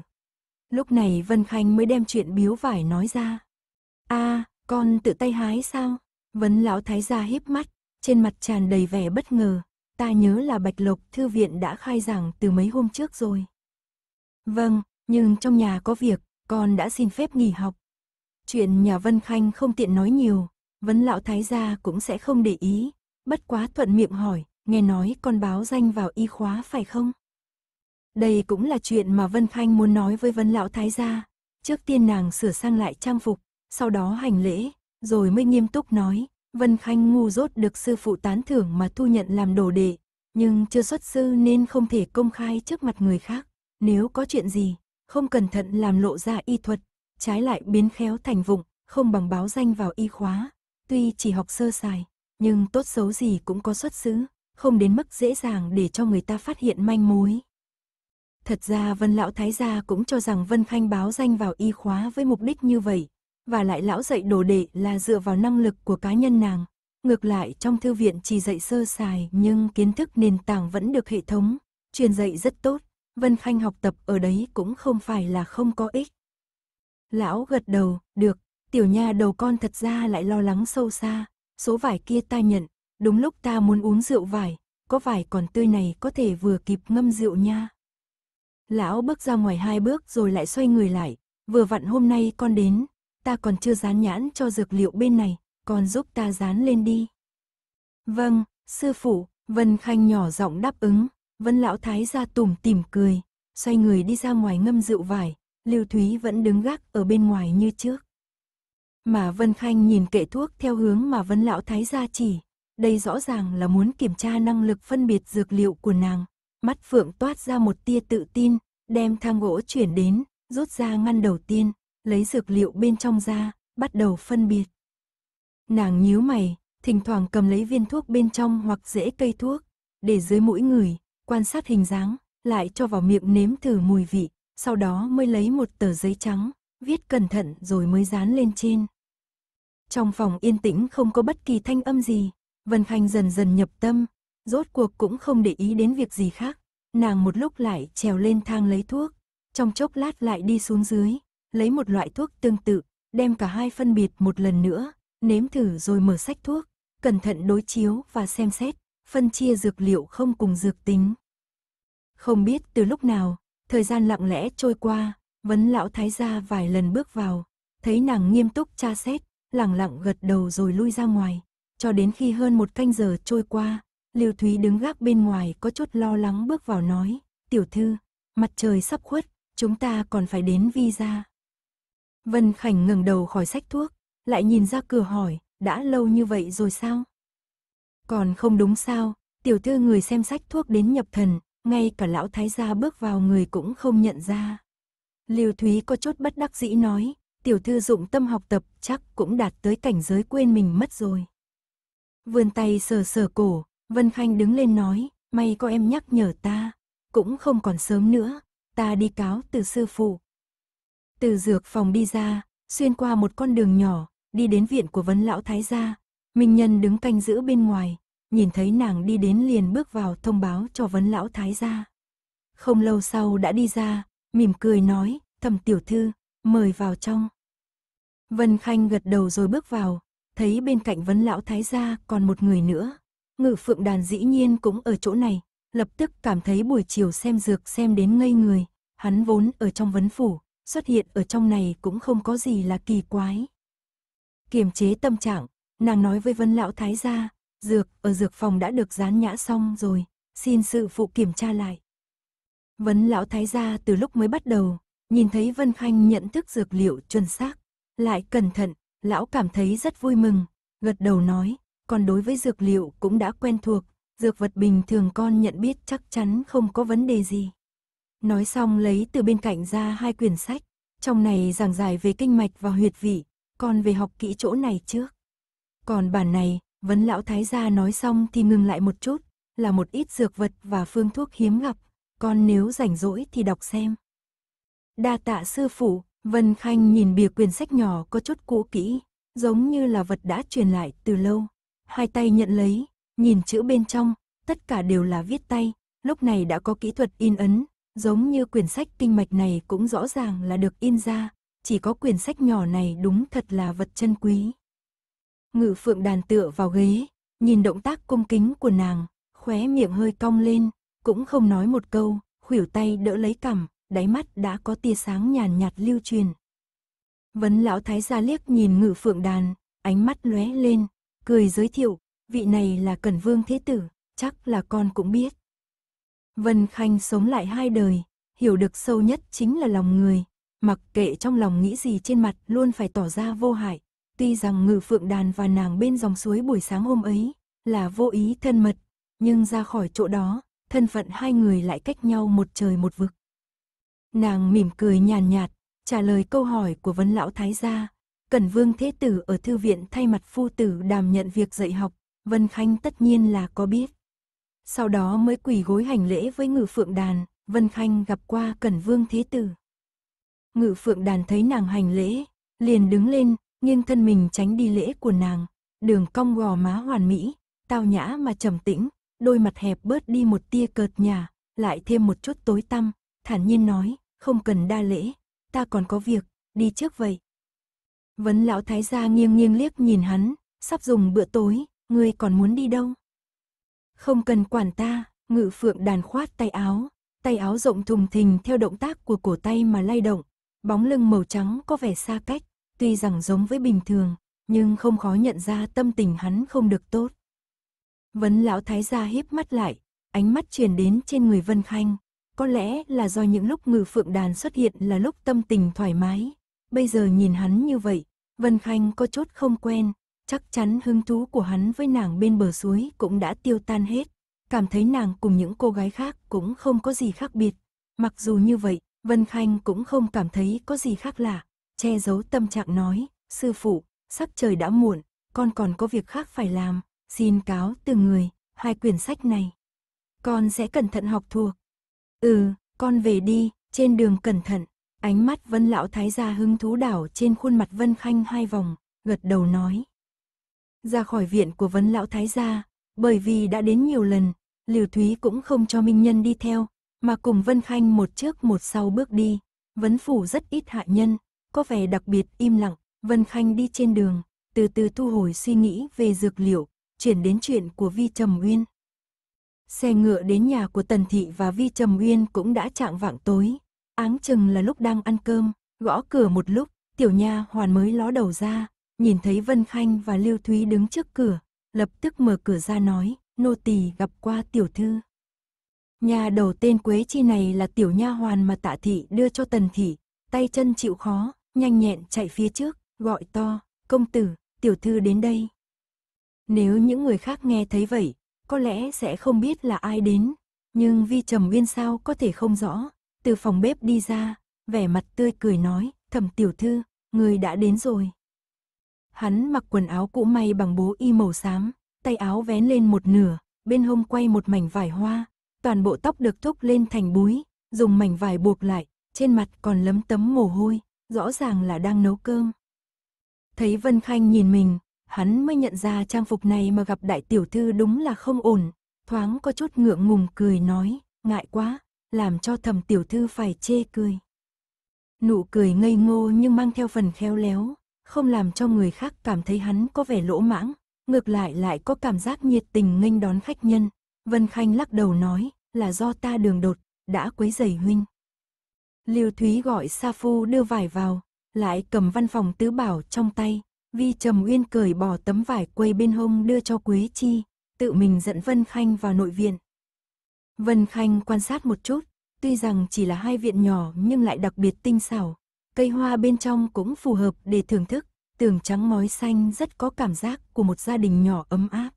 Lúc này Vân Khanh mới đem chuyện biếu vải nói ra. a à, con tự tay hái sao? Vấn lão thái gia híp mắt, trên mặt tràn đầy vẻ bất ngờ. Ta nhớ là Bạch Lộc Thư viện đã khai giảng từ mấy hôm trước rồi. Vâng, nhưng trong nhà có việc, con đã xin phép nghỉ học. Chuyện nhà Vân Khanh không tiện nói nhiều, vấn lão thái gia cũng sẽ không để ý. Bất quá thuận miệng hỏi, nghe nói con báo danh vào y khóa phải không? Đây cũng là chuyện mà Vân Khanh muốn nói với vấn Lão Thái Gia. Trước tiên nàng sửa sang lại trang phục, sau đó hành lễ, rồi mới nghiêm túc nói, Vân Khanh ngu dốt được sư phụ tán thưởng mà thu nhận làm đồ đệ, nhưng chưa xuất sư nên không thể công khai trước mặt người khác, nếu có chuyện gì, không cẩn thận làm lộ ra y thuật, trái lại biến khéo thành vụng, không bằng báo danh vào y khóa, tuy chỉ học sơ sài, nhưng tốt xấu gì cũng có xuất xứ, không đến mức dễ dàng để cho người ta phát hiện manh mối. Thật ra Vân Lão Thái Gia cũng cho rằng Vân Khanh báo danh vào y khóa với mục đích như vậy, và lại lão dạy đồ đệ là dựa vào năng lực của cá nhân nàng. Ngược lại trong thư viện chỉ dạy sơ sài nhưng kiến thức nền tảng vẫn được hệ thống, truyền dạy rất tốt. Vân Khanh học tập ở đấy cũng không phải là không có ích. Lão gật đầu, được, tiểu nha đầu con thật ra lại lo lắng sâu xa, số vải kia ta nhận, đúng lúc ta muốn uống rượu vải, có vải còn tươi này có thể vừa kịp ngâm rượu nha. Lão bước ra ngoài hai bước rồi lại xoay người lại, vừa vặn hôm nay con đến, ta còn chưa dán nhãn cho dược liệu bên này, còn giúp ta dán lên đi. Vâng, sư phụ, Vân Khanh nhỏ giọng đáp ứng, Vân Lão Thái ra tủm tỉm cười, xoay người đi ra ngoài ngâm rượu vải, Lưu Thúy vẫn đứng gác ở bên ngoài như trước. Mà Vân Khanh nhìn kệ thuốc theo hướng mà Vân Lão Thái ra chỉ, đây rõ ràng là muốn kiểm tra năng lực phân biệt dược liệu của nàng. Mắt Phượng toát ra một tia tự tin, đem thang gỗ chuyển đến, rút ra ngăn đầu tiên, lấy dược liệu bên trong ra, bắt đầu phân biệt. Nàng nhíu mày, thỉnh thoảng cầm lấy viên thuốc bên trong hoặc rễ cây thuốc, để dưới mũi người, quan sát hình dáng, lại cho vào miệng nếm thử mùi vị, sau đó mới lấy một tờ giấy trắng, viết cẩn thận rồi mới dán lên trên. Trong phòng yên tĩnh không có bất kỳ thanh âm gì, Vân Khanh dần dần nhập tâm, rốt cuộc cũng không để ý đến việc gì khác. Nàng một lúc lại trèo lên thang lấy thuốc, trong chốc lát lại đi xuống dưới, lấy một loại thuốc tương tự, đem cả hai phân biệt một lần nữa, nếm thử rồi mở sách thuốc, cẩn thận đối chiếu và xem xét, phân chia dược liệu không cùng dược tính. Không biết từ lúc nào, thời gian lặng lẽ trôi qua, vấn lão thái gia vài lần bước vào, thấy nàng nghiêm túc tra xét, lẳng lặng gật đầu rồi lui ra ngoài, cho đến khi hơn một canh giờ trôi qua, Liêu Thúy đứng gác bên ngoài có chút lo lắng bước vào nói, tiểu thư, mặt trời sắp khuất, chúng ta còn phải đến vi ra. Vân Khảnh ngẩng đầu khỏi sách thuốc, lại nhìn ra cửa hỏi, đã lâu như vậy rồi sao? Còn không đúng sao, tiểu thư người xem sách thuốc đến nhập thần, ngay cả lão thái gia bước vào người cũng không nhận ra. Liêu Thúy có chút bất đắc dĩ nói, tiểu thư dụng tâm học tập chắc cũng đạt tới cảnh giới quên mình mất rồi. Vươn tay sờ sờ cổ, Vân Khanh đứng lên nói, may có em nhắc nhở ta, cũng không còn sớm nữa, ta đi cáo từ sư phụ, từ dược phòng đi ra, xuyên qua một con đường nhỏ, đi đến viện của vấn lão thái gia. Minh nhân đứng canh giữ bên ngoài, nhìn thấy nàng đi đến liền bước vào thông báo cho vấn lão thái gia. Không lâu sau đã đi ra, mỉm cười nói, thầm tiểu thư, mời vào trong. Vân Khanh gật đầu rồi bước vào, thấy bên cạnh vấn lão thái gia còn một người nữa. Ngự phượng đàn dĩ nhiên cũng ở chỗ này, lập tức cảm thấy buổi chiều xem dược xem đến ngây người, hắn vốn ở trong vấn phủ, xuất hiện ở trong này cũng không có gì là kỳ quái. Kiềm chế tâm trạng, nàng nói với Vân Lão Thái gia, dược ở dược phòng đã được dán nhã xong rồi, xin sự phụ kiểm tra lại. Vân Lão Thái gia từ lúc mới bắt đầu, nhìn thấy Vân Khanh nhận thức dược liệu chuẩn xác, lại cẩn thận, lão cảm thấy rất vui mừng, gật đầu nói, còn đối với dược liệu cũng đã quen thuộc, dược vật bình thường con nhận biết chắc chắn không có vấn đề gì. Nói xong lấy từ bên cạnh ra hai quyển sách, trong này giảng giải về kinh mạch và huyệt vị, con về học kỹ chỗ này trước. Còn bản này, vấn lão thái gia nói xong thì ngừng lại một chút, là một ít dược vật và phương thuốc hiếm gặp, con nếu rảnh rỗi thì đọc xem. Đa tạ sư phụ, Vân Khanh nhìn bìa quyển sách nhỏ có chút cũ kỹ, giống như là vật đã truyền lại từ lâu. Hai tay nhận lấy, nhìn chữ bên trong, tất cả đều là viết tay, lúc này đã có kỹ thuật in ấn, Giống như quyển sách kinh mạch này cũng rõ ràng là được in ra, chỉ có quyển sách nhỏ này đúng thật là vật chân quý. Ngự phượng đàn tựa vào ghế, nhìn động tác cung kính của nàng, khóe miệng hơi cong lên, cũng không nói một câu, khuỷu tay đỡ lấy cằm, đáy mắt đã có tia sáng nhàn nhạt lưu truyền. Vấn lão thái gia liếc nhìn ngự phượng đàn, ánh mắt lóe lên, cười giới thiệu, vị này là Cẩn Vương Thế Tử, chắc là con cũng biết. Vân Khanh sống lại hai đời, hiểu được sâu nhất chính là lòng người, mặc kệ trong lòng nghĩ gì trên mặt luôn phải tỏ ra vô hại. Tuy rằng ngự phượng đàn và nàng bên dòng suối buổi sáng hôm ấy là vô ý thân mật, nhưng ra khỏi chỗ đó, thân phận hai người lại cách nhau một trời một vực. Nàng mỉm cười nhàn nhạt, trả lời câu hỏi của vấn lão thái gia. Cẩn vương thế tử ở thư viện thay mặt phu tử đảm nhận việc dạy học, Vân Khanh tất nhiên là có biết sau đó mới quỳ gối hành lễ với ngự phượng đàn, Vân Khanh gặp qua Cẩn Vương Thế Tử. Ngự phượng đàn thấy nàng hành lễ, liền đứng lên, nghiêng thân mình tránh đi lễ của nàng, đường cong gò má hoàn mỹ, tao nhã mà trầm tĩnh, đôi mặt hẹp bớt đi một tia cợt nhả lại thêm một chút tối tăm, thản nhiên nói, không cần đa lễ, ta còn có việc, đi trước vậy. Vấn lão thái gia nghiêng nghiêng liếc nhìn hắn, sắp dùng bữa tối, ngươi còn muốn đi đâu? Không cần quản ta, ngự phượng đàn khoát tay áo, tay áo rộng thùng thình theo động tác của cổ tay mà lay động, bóng lưng màu trắng có vẻ xa cách, tuy rằng giống với bình thường, nhưng không khó nhận ra tâm tình hắn không được tốt. Vấn lão thái gia híp mắt lại, ánh mắt truyền đến trên người Vân Khanh, có lẽ là do những lúc ngự phượng đàn xuất hiện là lúc tâm tình thoải mái, bây giờ nhìn hắn như vậy, Vân Khanh có chút không quen, chắc chắn hứng thú của hắn với nàng bên bờ suối cũng đã tiêu tan hết. Cảm thấy nàng cùng những cô gái khác cũng không có gì khác biệt. Mặc dù như vậy, Vân Khanh cũng không cảm thấy có gì khác lạ. Che giấu tâm trạng nói, sư phụ, sắp trời đã muộn, con còn có việc khác phải làm. Xin cáo từ người, hai quyển sách này. Con sẽ cẩn thận học thuộc. Ừ, con về đi, trên đường cẩn thận. Ánh mắt Vân Lão Thái gia hứng thú đảo trên khuôn mặt Vân Khanh hai vòng, gật đầu nói ra khỏi viện của vấn lão thái gia, bởi vì đã đến nhiều lần, Liều Thúy cũng không cho Minh Nhân đi theo, mà cùng Vân Khanh một trước một sau bước đi. Vấn phủ rất ít hạ nhân, có vẻ đặc biệt im lặng, Vân Khanh đi trên đường, từ từ thu hồi suy nghĩ về dược liệu, chuyển đến chuyện của Vi Trầm Uyên. Xe ngựa đến nhà của Tần Thị và Vi Trầm Uyên cũng đã chạng vạng tối, áng chừng là lúc đang ăn cơm, gõ cửa một lúc, tiểu nha hoàn mới ló đầu ra, nhìn thấy Vân Khanh và Lưu Thúy đứng trước cửa, lập tức mở cửa ra nói, nô tỳ gặp qua tiểu thư. Nhà đầu tên Quế Chi này là tiểu nha hoàn mà tạ thị đưa cho tần thị, tay chân chịu khó, nhanh nhẹn chạy phía trước, gọi to, công tử, tiểu thư đến đây. Nếu những người khác nghe thấy vậy, có lẽ sẽ không biết là ai đến, nhưng vi trầm nguyên sao có thể không rõ, từ phòng bếp đi ra, vẻ mặt tươi cười nói, thầm tiểu thư, người đã đến rồi. Hắn mặc quần áo cũ may bằng bố y màu xám, tay áo vén lên một nửa, bên hông quay một mảnh vải hoa, toàn bộ tóc được thúc lên thành búi, dùng mảnh vải buộc lại, trên mặt còn lấm tấm mồ hôi, rõ ràng là đang nấu cơm. Thấy Vân Khanh nhìn mình, hắn mới nhận ra trang phục này mà gặp đại tiểu thư đúng là không ổn, thoáng có chút ngượng ngùng cười nói, ngại quá, làm cho thầm tiểu thư phải chê cười. Nụ cười ngây ngô nhưng mang theo phần khéo léo, không làm cho người khác cảm thấy hắn có vẻ lỗ mãng, ngược lại lại có cảm giác nhiệt tình nghênh đón khách nhân. Vân Khanh lắc đầu nói, là do ta đường đột, đã quấy rầy huynh. Liêu Thúy gọi Sa Phu đưa vải vào, lại cầm văn phòng tứ bảo trong tay, Vi Trầm Uyên cởi bỏ tấm vải quây bên hông đưa cho Quế Chi, tự mình dẫn Vân Khanh vào nội viện. Vân Khanh quan sát một chút, tuy rằng chỉ là hai viện nhỏ nhưng lại đặc biệt tinh xảo, cây hoa bên trong cũng phù hợp để thưởng thức, tường trắng mói xanh rất có cảm giác của một gia đình nhỏ ấm áp.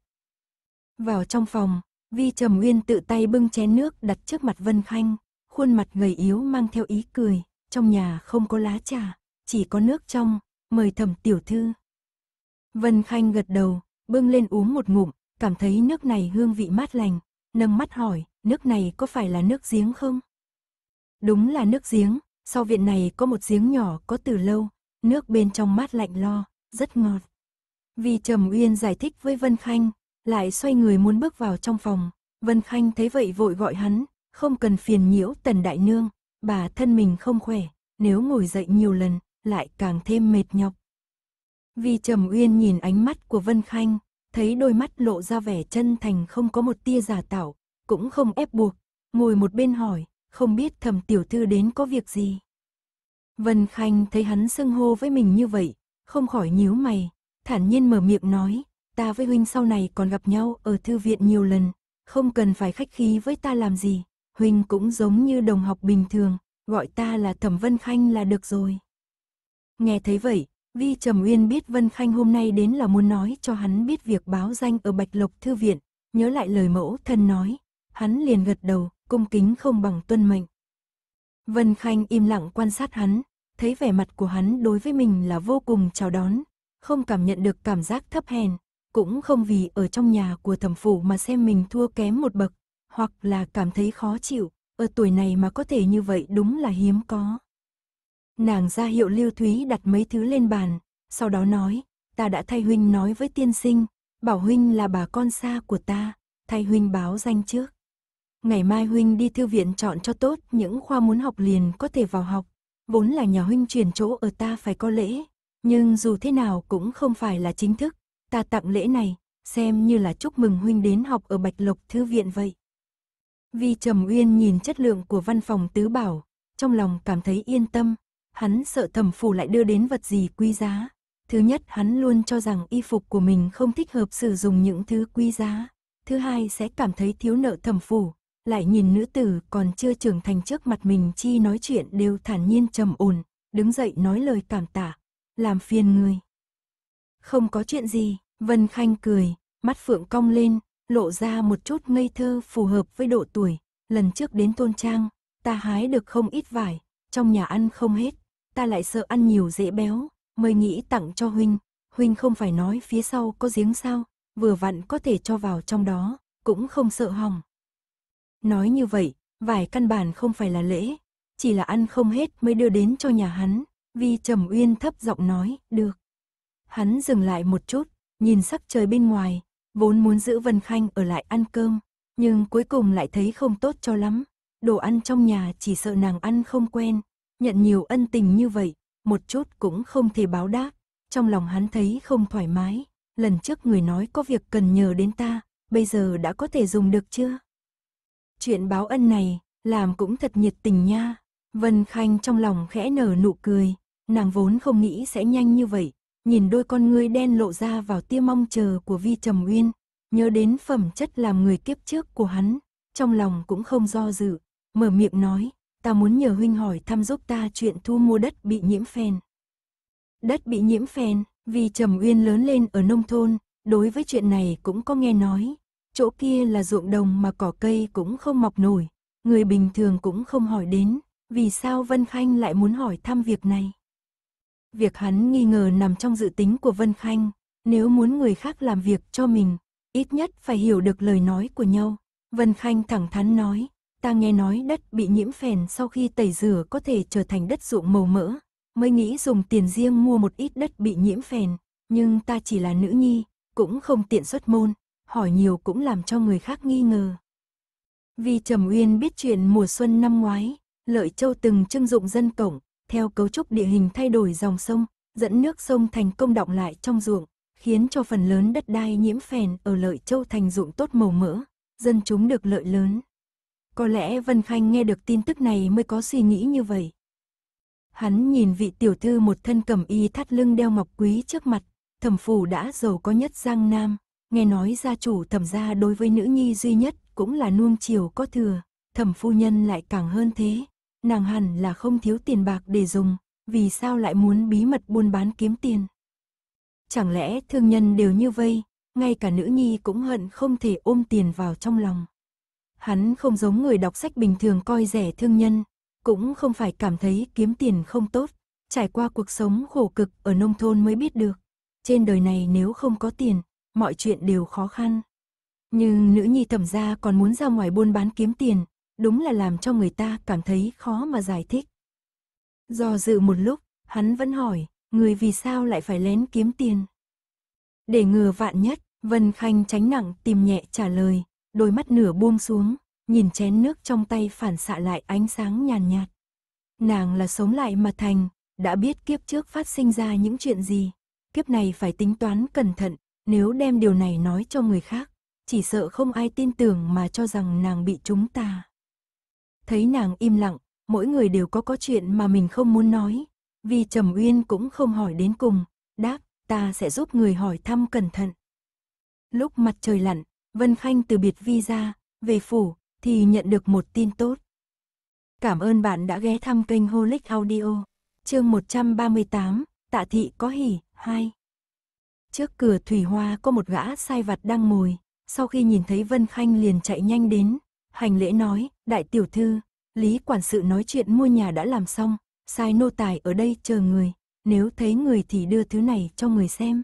Vào trong phòng, Vi Trầm Uyên tự tay bưng chén nước đặt trước mặt Vân Khanh, khuôn mặt người yếu mang theo ý cười, trong nhà không có lá trà, chỉ có nước trong, mời thẩm tiểu thư. Vân Khanh gật đầu, bưng lên uống một ngụm, cảm thấy nước này hương vị mát lành, nâng mắt hỏi, nước này có phải là nước giếng không? Đúng là nước giếng, sau viện này có một giếng nhỏ có từ lâu, nước bên trong mát lạnh lo, rất ngọt. Vì Trầm Uyên giải thích với Vân Khanh, lại xoay người muốn bước vào trong phòng. Vân Khanh thấy vậy vội gọi hắn, không cần phiền nhiễu Tần Đại Nương, bà thân mình không khỏe, nếu ngồi dậy nhiều lần, lại càng thêm mệt nhọc. Vì Trầm Uyên nhìn ánh mắt của Vân Khanh, thấy đôi mắt lộ ra vẻ chân thành không có một tia giả tạo, cũng không ép buộc, ngồi một bên hỏi, không biết thẩm tiểu thư đến có việc gì. Vân Khanh thấy hắn xưng hô với mình như vậy, không khỏi nhíu mày, thản nhiên mở miệng nói, ta với huynh sau này còn gặp nhau ở thư viện nhiều lần, không cần phải khách khí với ta làm gì, huynh cũng giống như đồng học bình thường, gọi ta là Thẩm Vân Khanh là được rồi. Nghe thấy vậy, Vi Trầm Uyên biết Vân Khanh hôm nay đến là muốn nói cho hắn biết việc báo danh ở Bạch Lộc Thư Viện, nhớ lại lời mẫu thân nói, hắn liền gật đầu, cung kính không bằng tuân mệnh. Vân Khanh im lặng quan sát hắn, thấy vẻ mặt của hắn đối với mình là vô cùng chào đón, không cảm nhận được cảm giác thấp hèn, cũng không vì ở trong nhà của thẩm phủ mà xem mình thua kém một bậc, hoặc là cảm thấy khó chịu, ở tuổi này mà có thể như vậy đúng là hiếm có. Nàng ra hiệu Lưu Thúy đặt mấy thứ lên bàn, sau đó nói, ta đã thay huynh nói với tiên sinh, bảo huynh là bà con xa của ta, thay huynh báo danh trước ngày mai huynh đi thư viện chọn cho tốt, những khoa muốn học liền có thể vào học. Vốn là nhà huynh chuyển chỗ ở ta phải có lễ, nhưng dù thế nào cũng không phải là chính thức, ta tặng lễ này, xem như là chúc mừng huynh đến học ở Bạch Lộc Thư viện vậy. vì Trầm Uyên nhìn chất lượng của văn phòng tứ bảo, trong lòng cảm thấy yên tâm, hắn sợ thẩm phủ lại đưa đến vật gì quý giá. Thứ nhất hắn luôn cho rằng y phục của mình không thích hợp sử dụng những thứ quý giá. Thứ hai sẽ cảm thấy thiếu nợ thẩm phủ, lại nhìn nữ tử còn chưa trưởng thành trước mặt mình chi nói chuyện đều thản nhiên trầm ổn, đứng dậy nói lời cảm tạ, làm phiền người. Không có chuyện gì, Vân Khanh cười, mắt phượng cong lên, lộ ra một chút ngây thơ phù hợp với độ tuổi, lần trước đến tôn trang, ta hái được không ít vải, trong nhà ăn không hết, ta lại sợ ăn nhiều dễ béo, mới nghĩ tặng cho huynh, huynh không phải nói phía sau có giếng sao, vừa vặn có thể cho vào trong đó, cũng không sợ hỏng, Nói như vậy, vải căn bản không phải là lễ, chỉ là ăn không hết mới đưa đến cho nhà hắn. vì Trầm Uyên thấp giọng nói, được. Hắn dừng lại một chút, nhìn sắc trời bên ngoài, vốn muốn giữ Vân Khanh ở lại ăn cơm, nhưng cuối cùng lại thấy không tốt cho lắm. Đồ ăn trong nhà chỉ sợ nàng ăn không quen, nhận nhiều ân tình như vậy, một chút cũng không thể báo đáp. Trong lòng hắn thấy không thoải mái, lần trước người nói có việc cần nhờ đến ta, bây giờ đã có thể dùng được chưa? Chuyện báo ân này, làm cũng thật nhiệt tình nha. Vân Khanh trong lòng khẽ nở nụ cười, nàng vốn không nghĩ sẽ nhanh như vậy, nhìn đôi con ngươi đen lộ ra vào tia mong chờ của Vi Trầm Uyên, nhớ đến phẩm chất làm người kiếp trước của hắn, trong lòng cũng không do dự, mở miệng nói, ta muốn nhờ huynh hỏi thăm giúp ta chuyện thu mua đất bị nhiễm phèn. Đất bị nhiễm phèn, Vi Trầm Uyên lớn lên ở nông thôn, đối với chuyện này cũng có nghe nói, chỗ kia là ruộng đồng mà cỏ cây cũng không mọc nổi, người bình thường cũng không hỏi đến, vì sao Vân Khanh lại muốn hỏi thăm việc này. Việc hắn nghi ngờ nằm trong dự tính của Vân Khanh, nếu muốn người khác làm việc cho mình, ít nhất phải hiểu được lời nói của nhau. Vân Khanh thẳng thắn nói, ta nghe nói đất bị nhiễm phèn sau khi tẩy rửa có thể trở thành đất ruộng màu mỡ, mới nghĩ dùng tiền riêng mua một ít đất bị nhiễm phèn, nhưng ta chỉ là nữ nhi, cũng không tiện xuất môn, hỏi nhiều cũng làm cho người khác nghi ngờ. Vì Trầm Uyên biết chuyện mùa xuân năm ngoái, Lợi Châu từng trưng dụng dân cổng, theo cấu trúc địa hình thay đổi dòng sông, dẫn nước sông thành công động lại trong ruộng, khiến cho phần lớn đất đai nhiễm phèn ở Lợi Châu thành ruộng tốt màu mỡ, dân chúng được lợi lớn. Có lẽ Vân Khanh nghe được tin tức này mới có suy nghĩ như vậy. Hắn nhìn vị tiểu thư một thân cẩm y thắt lưng đeo ngọc quý trước mặt, thẩm phủ đã giàu có nhất Giang Nam, Nghe nói gia chủ thẩm gia đối với nữ nhi duy nhất cũng là nuông chiều có thừa, thẩm phu nhân lại càng hơn thế. Nàng hẳn là không thiếu tiền bạc để dùng, vì sao lại muốn bí mật buôn bán kiếm tiền. Chẳng lẽ thương nhân đều như vây ngay cả nữ nhi cũng hận không thể ôm tiền vào trong lòng. Hắn không giống người đọc sách bình thường coi rẻ thương nhân, cũng không phải cảm thấy kiếm tiền không tốt, trải qua cuộc sống khổ cực ở nông thôn mới biết được. Trên đời này nếu không có tiền, mọi chuyện đều khó khăn. Nhưng nữ nhi tầm gia còn muốn ra ngoài buôn bán kiếm tiền, đúng là làm cho người ta cảm thấy khó mà giải thích. Do dự một lúc, hắn vẫn hỏi, người vì sao lại phải lén kiếm tiền? Để ngừa vạn nhất, Vân Khanh tránh nặng tìm nhẹ trả lời, đôi mắt nửa buông xuống, nhìn chén nước trong tay phản xạ lại ánh sáng nhàn nhạt, nhạt. Nàng là sống lại mà thành, đã biết kiếp trước phát sinh ra những chuyện gì, kiếp này phải tính toán cẩn thận, nếu đem điều này nói cho người khác, chỉ sợ không ai tin tưởng mà cho rằng nàng bị chúng ta. Thấy nàng im lặng, mỗi người đều có có chuyện mà mình không muốn nói, vì Trầm Uyên cũng không hỏi đến cùng, đáp, ta sẽ giúp người hỏi thăm cẩn thận. Lúc mặt trời lặn, Vân Khanh từ biệt vi ra, về phủ, thì nhận được một tin tốt. Cảm ơn bạn đã ghé thăm kênh Holic Audio, chương 138, Tạ Thị Có Hỉ, 2. Trước cửa thủy hoa có một gã sai vặt đang ngồi, sau khi nhìn thấy Vân Khanh liền chạy nhanh đến, hành lễ nói, đại tiểu thư, Lý quản sự nói chuyện mua nhà đã làm xong, sai nô tài ở đây chờ người, nếu thấy người thì đưa thứ này cho người xem.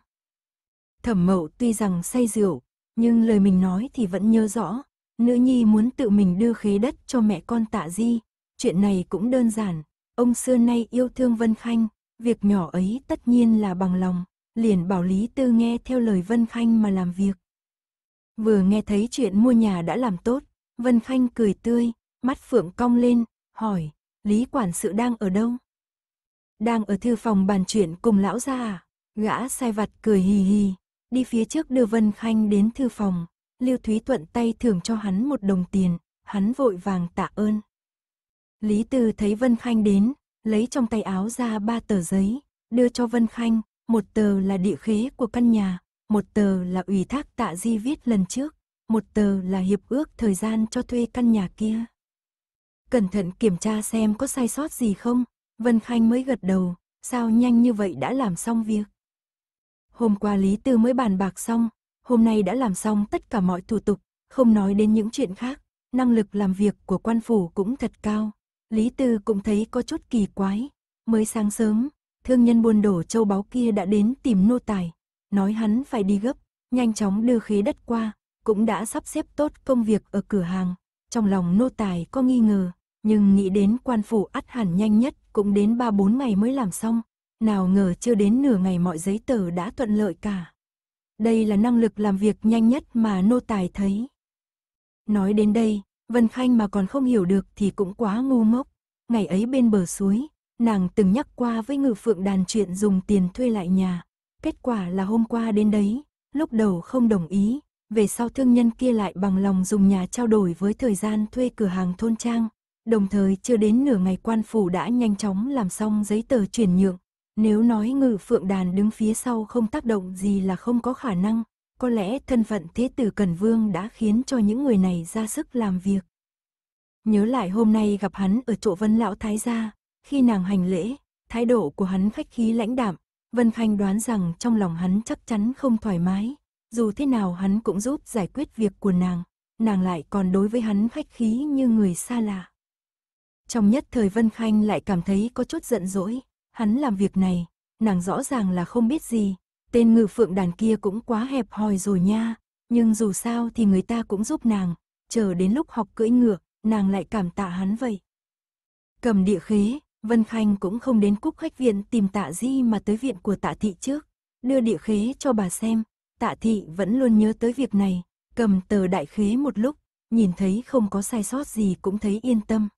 Thẩm mậu tuy rằng say rượu, nhưng lời mình nói thì vẫn nhớ rõ, nữ nhi muốn tự mình đưa khế đất cho mẹ con tạ di, chuyện này cũng đơn giản, ông xưa nay yêu thương Vân Khanh, việc nhỏ ấy tất nhiên là bằng lòng liền bảo Lý Tư nghe theo lời Vân Khanh mà làm việc. Vừa nghe thấy chuyện mua nhà đã làm tốt, Vân Khanh cười tươi, mắt phượng cong lên, hỏi, Lý quản sự đang ở đâu? Đang ở thư phòng bàn chuyện cùng lão gia à? Gã sai vặt cười hì hì, đi phía trước đưa Vân Khanh đến thư phòng, Lưu Thúy Thuận tay thưởng cho hắn một đồng tiền, hắn vội vàng tạ ơn. Lý Tư thấy Vân Khanh đến, lấy trong tay áo ra ba tờ giấy, đưa cho Vân Khanh, một tờ là địa khế của căn nhà, một tờ là ủy thác tạ di viết lần trước, một tờ là hiệp ước thời gian cho thuê căn nhà kia. Cẩn thận kiểm tra xem có sai sót gì không, Vân Khanh mới gật đầu, sao nhanh như vậy đã làm xong việc. Hôm qua Lý Tư mới bàn bạc xong, hôm nay đã làm xong tất cả mọi thủ tục, không nói đến những chuyện khác, năng lực làm việc của quan phủ cũng thật cao. Lý Tư cũng thấy có chút kỳ quái, mới sáng sớm, thương nhân buôn đổ châu báu kia đã đến tìm nô tài, nói hắn phải đi gấp, nhanh chóng đưa khế đất qua, cũng đã sắp xếp tốt công việc ở cửa hàng. Trong lòng nô tài có nghi ngờ, nhưng nghĩ đến quan phủ ắt hẳn nhanh nhất cũng đến 3-4 ngày mới làm xong, nào ngờ chưa đến nửa ngày mọi giấy tờ đã thuận lợi cả. Đây là năng lực làm việc nhanh nhất mà nô tài thấy. Nói đến đây, Vân Khanh mà còn không hiểu được thì cũng quá ngu ngốc. Ngày ấy bên bờ suối, nàng từng nhắc qua với ngự phượng đàn chuyện dùng tiền thuê lại nhà. Kết quả là hôm qua đến đấy, lúc đầu không đồng ý, về sau thương nhân kia lại bằng lòng dùng nhà trao đổi với thời gian thuê cửa hàng thôn trang. Đồng thời chưa đến nửa ngày quan phủ đã nhanh chóng làm xong giấy tờ chuyển nhượng. Nếu nói ngự phượng đàn đứng phía sau không tác động gì là không có khả năng, có lẽ thân phận thế tử Cần Vương đã khiến cho những người này ra sức làm việc. Nhớ lại hôm nay gặp hắn ở chỗ Vân Lão Thái Gia, khi nàng hành lễ, thái độ của hắn khách khí lãnh đạm, Vân Khanh đoán rằng trong lòng hắn chắc chắn không thoải mái, dù thế nào hắn cũng giúp giải quyết việc của nàng, nàng lại còn đối với hắn khách khí như người xa lạ. Trong nhất thời Vân Khanh lại cảm thấy có chút giận dỗi, hắn làm việc này, nàng rõ ràng là không biết gì, tên ngự phượng đàn kia cũng quá hẹp hòi rồi nha, nhưng dù sao thì người ta cũng giúp nàng, chờ đến lúc học cưỡi ngựa, nàng lại cảm tạ hắn vậy. Cầm địa khế, Vân Khanh cũng không đến cúc khách viện tìm tạ di mà tới viện của tạ thị trước, đưa địa khế cho bà xem, tạ thị vẫn luôn nhớ tới việc này, cầm tờ đại khế một lúc, nhìn thấy không có sai sót gì cũng thấy yên tâm.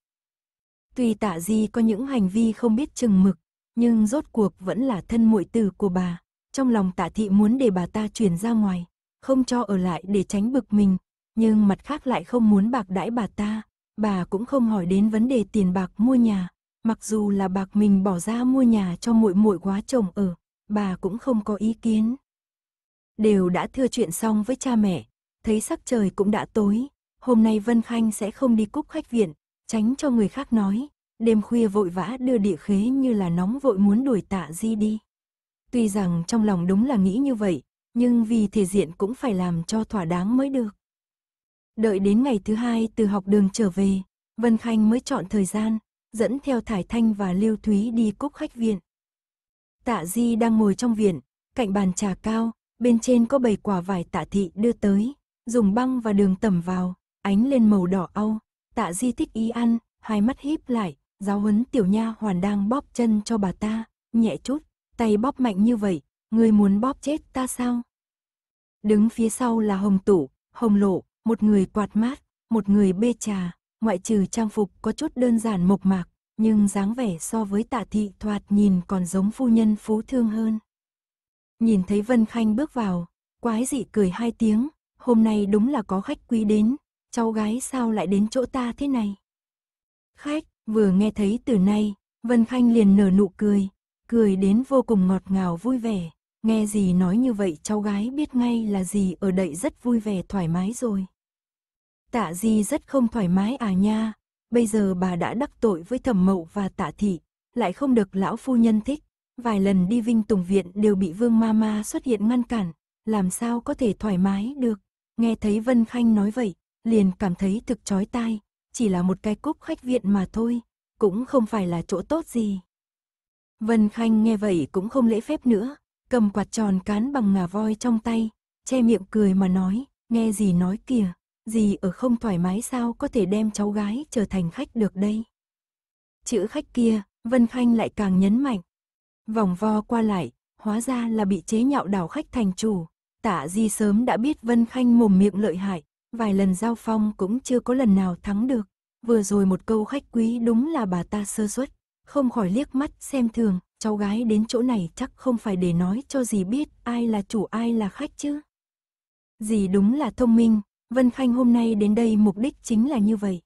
Tuy tạ di có những hành vi không biết chừng mực, nhưng rốt cuộc vẫn là thân muội tử của bà, trong lòng tạ thị muốn để bà ta chuyển ra ngoài, không cho ở lại để tránh bực mình, nhưng mặt khác lại không muốn bạc đãi bà ta, bà cũng không hỏi đến vấn đề tiền bạc mua nhà Mặc dù là bạc mình bỏ ra mua nhà cho muội muội quá chồng ở, bà cũng không có ý kiến. Đều đã thưa chuyện xong với cha mẹ, thấy sắc trời cũng đã tối, hôm nay Vân Khanh sẽ không đi cúc khách viện, tránh cho người khác nói, đêm khuya vội vã đưa địa khế như là nóng vội muốn đuổi tạ di đi. Tuy rằng trong lòng đúng là nghĩ như vậy, nhưng vì thể diện cũng phải làm cho thỏa đáng mới được. Đợi đến ngày thứ hai từ học đường trở về, Vân Khanh mới chọn thời gian, dẫn theo Thải Thanh và Lưu Thúy đi cúc khách viện. Tạ Di đang ngồi trong viện, cạnh bàn trà cao, bên trên có bảy quả vải tạ thị đưa tới, dùng băng và đường tẩm vào, ánh lên màu đỏ au. Tạ Di thích ý ăn, hai mắt híp lại, giáo huấn tiểu nha hoàn đang bóp chân cho bà ta, nhẹ chút, tay bóp mạnh như vậy, người muốn bóp chết ta sao? Đứng phía sau là Hồng Tủ, Hồng Lộ, một người quạt mát, một người bê trà, ngoại trừ trang phục có chút đơn giản mộc mạc, nhưng dáng vẻ so với tạ thị thoạt nhìn còn giống phu nhân phú thương hơn. Nhìn thấy Vân Khanh bước vào, quái dị cười hai tiếng, hôm nay đúng là có khách quý đến, cháu gái sao lại đến chỗ ta thế này. Khách, vừa nghe thấy từ nay, Vân Khanh liền nở nụ cười, cười đến vô cùng ngọt ngào vui vẻ, nghe gì nói như vậy cháu gái biết ngay là gì ở đậy rất vui vẻ thoải mái rồi. Tạ Di rất không thoải mái à nha, bây giờ bà đã đắc tội với thẩm mậu và tạ thị, lại không được lão phu nhân thích. Vài lần đi Vinh Tùng Viện đều bị Vương Mama xuất hiện ngăn cản, làm sao có thể thoải mái được. Nghe thấy Vân Khanh nói vậy, liền cảm thấy thực chói tai, chỉ là một cái cúc khách viện mà thôi, cũng không phải là chỗ tốt gì. Vân Khanh nghe vậy cũng không lễ phép nữa, cầm quạt tròn cán bằng ngà voi trong tay, che miệng cười mà nói, nghe gì nói kìa, gì ở không thoải mái sao có thể đem cháu gái trở thành khách được đây. Chữ khách kia, Vân Khanh lại càng nhấn mạnh. Vòng vo qua lại, hóa ra là bị chế nhạo đảo khách thành chủ. Tạ Di sớm đã biết Vân Khanh mồm miệng lợi hại, vài lần giao phong cũng chưa có lần nào thắng được. Vừa rồi một câu khách quý đúng là bà ta sơ suất, không khỏi liếc mắt xem thường, cháu gái đến chỗ này chắc không phải để nói cho gì biết ai là chủ ai là khách chứ. Dì đúng là thông minh, Vân Khanh hôm nay đến đây mục đích chính là như vậy.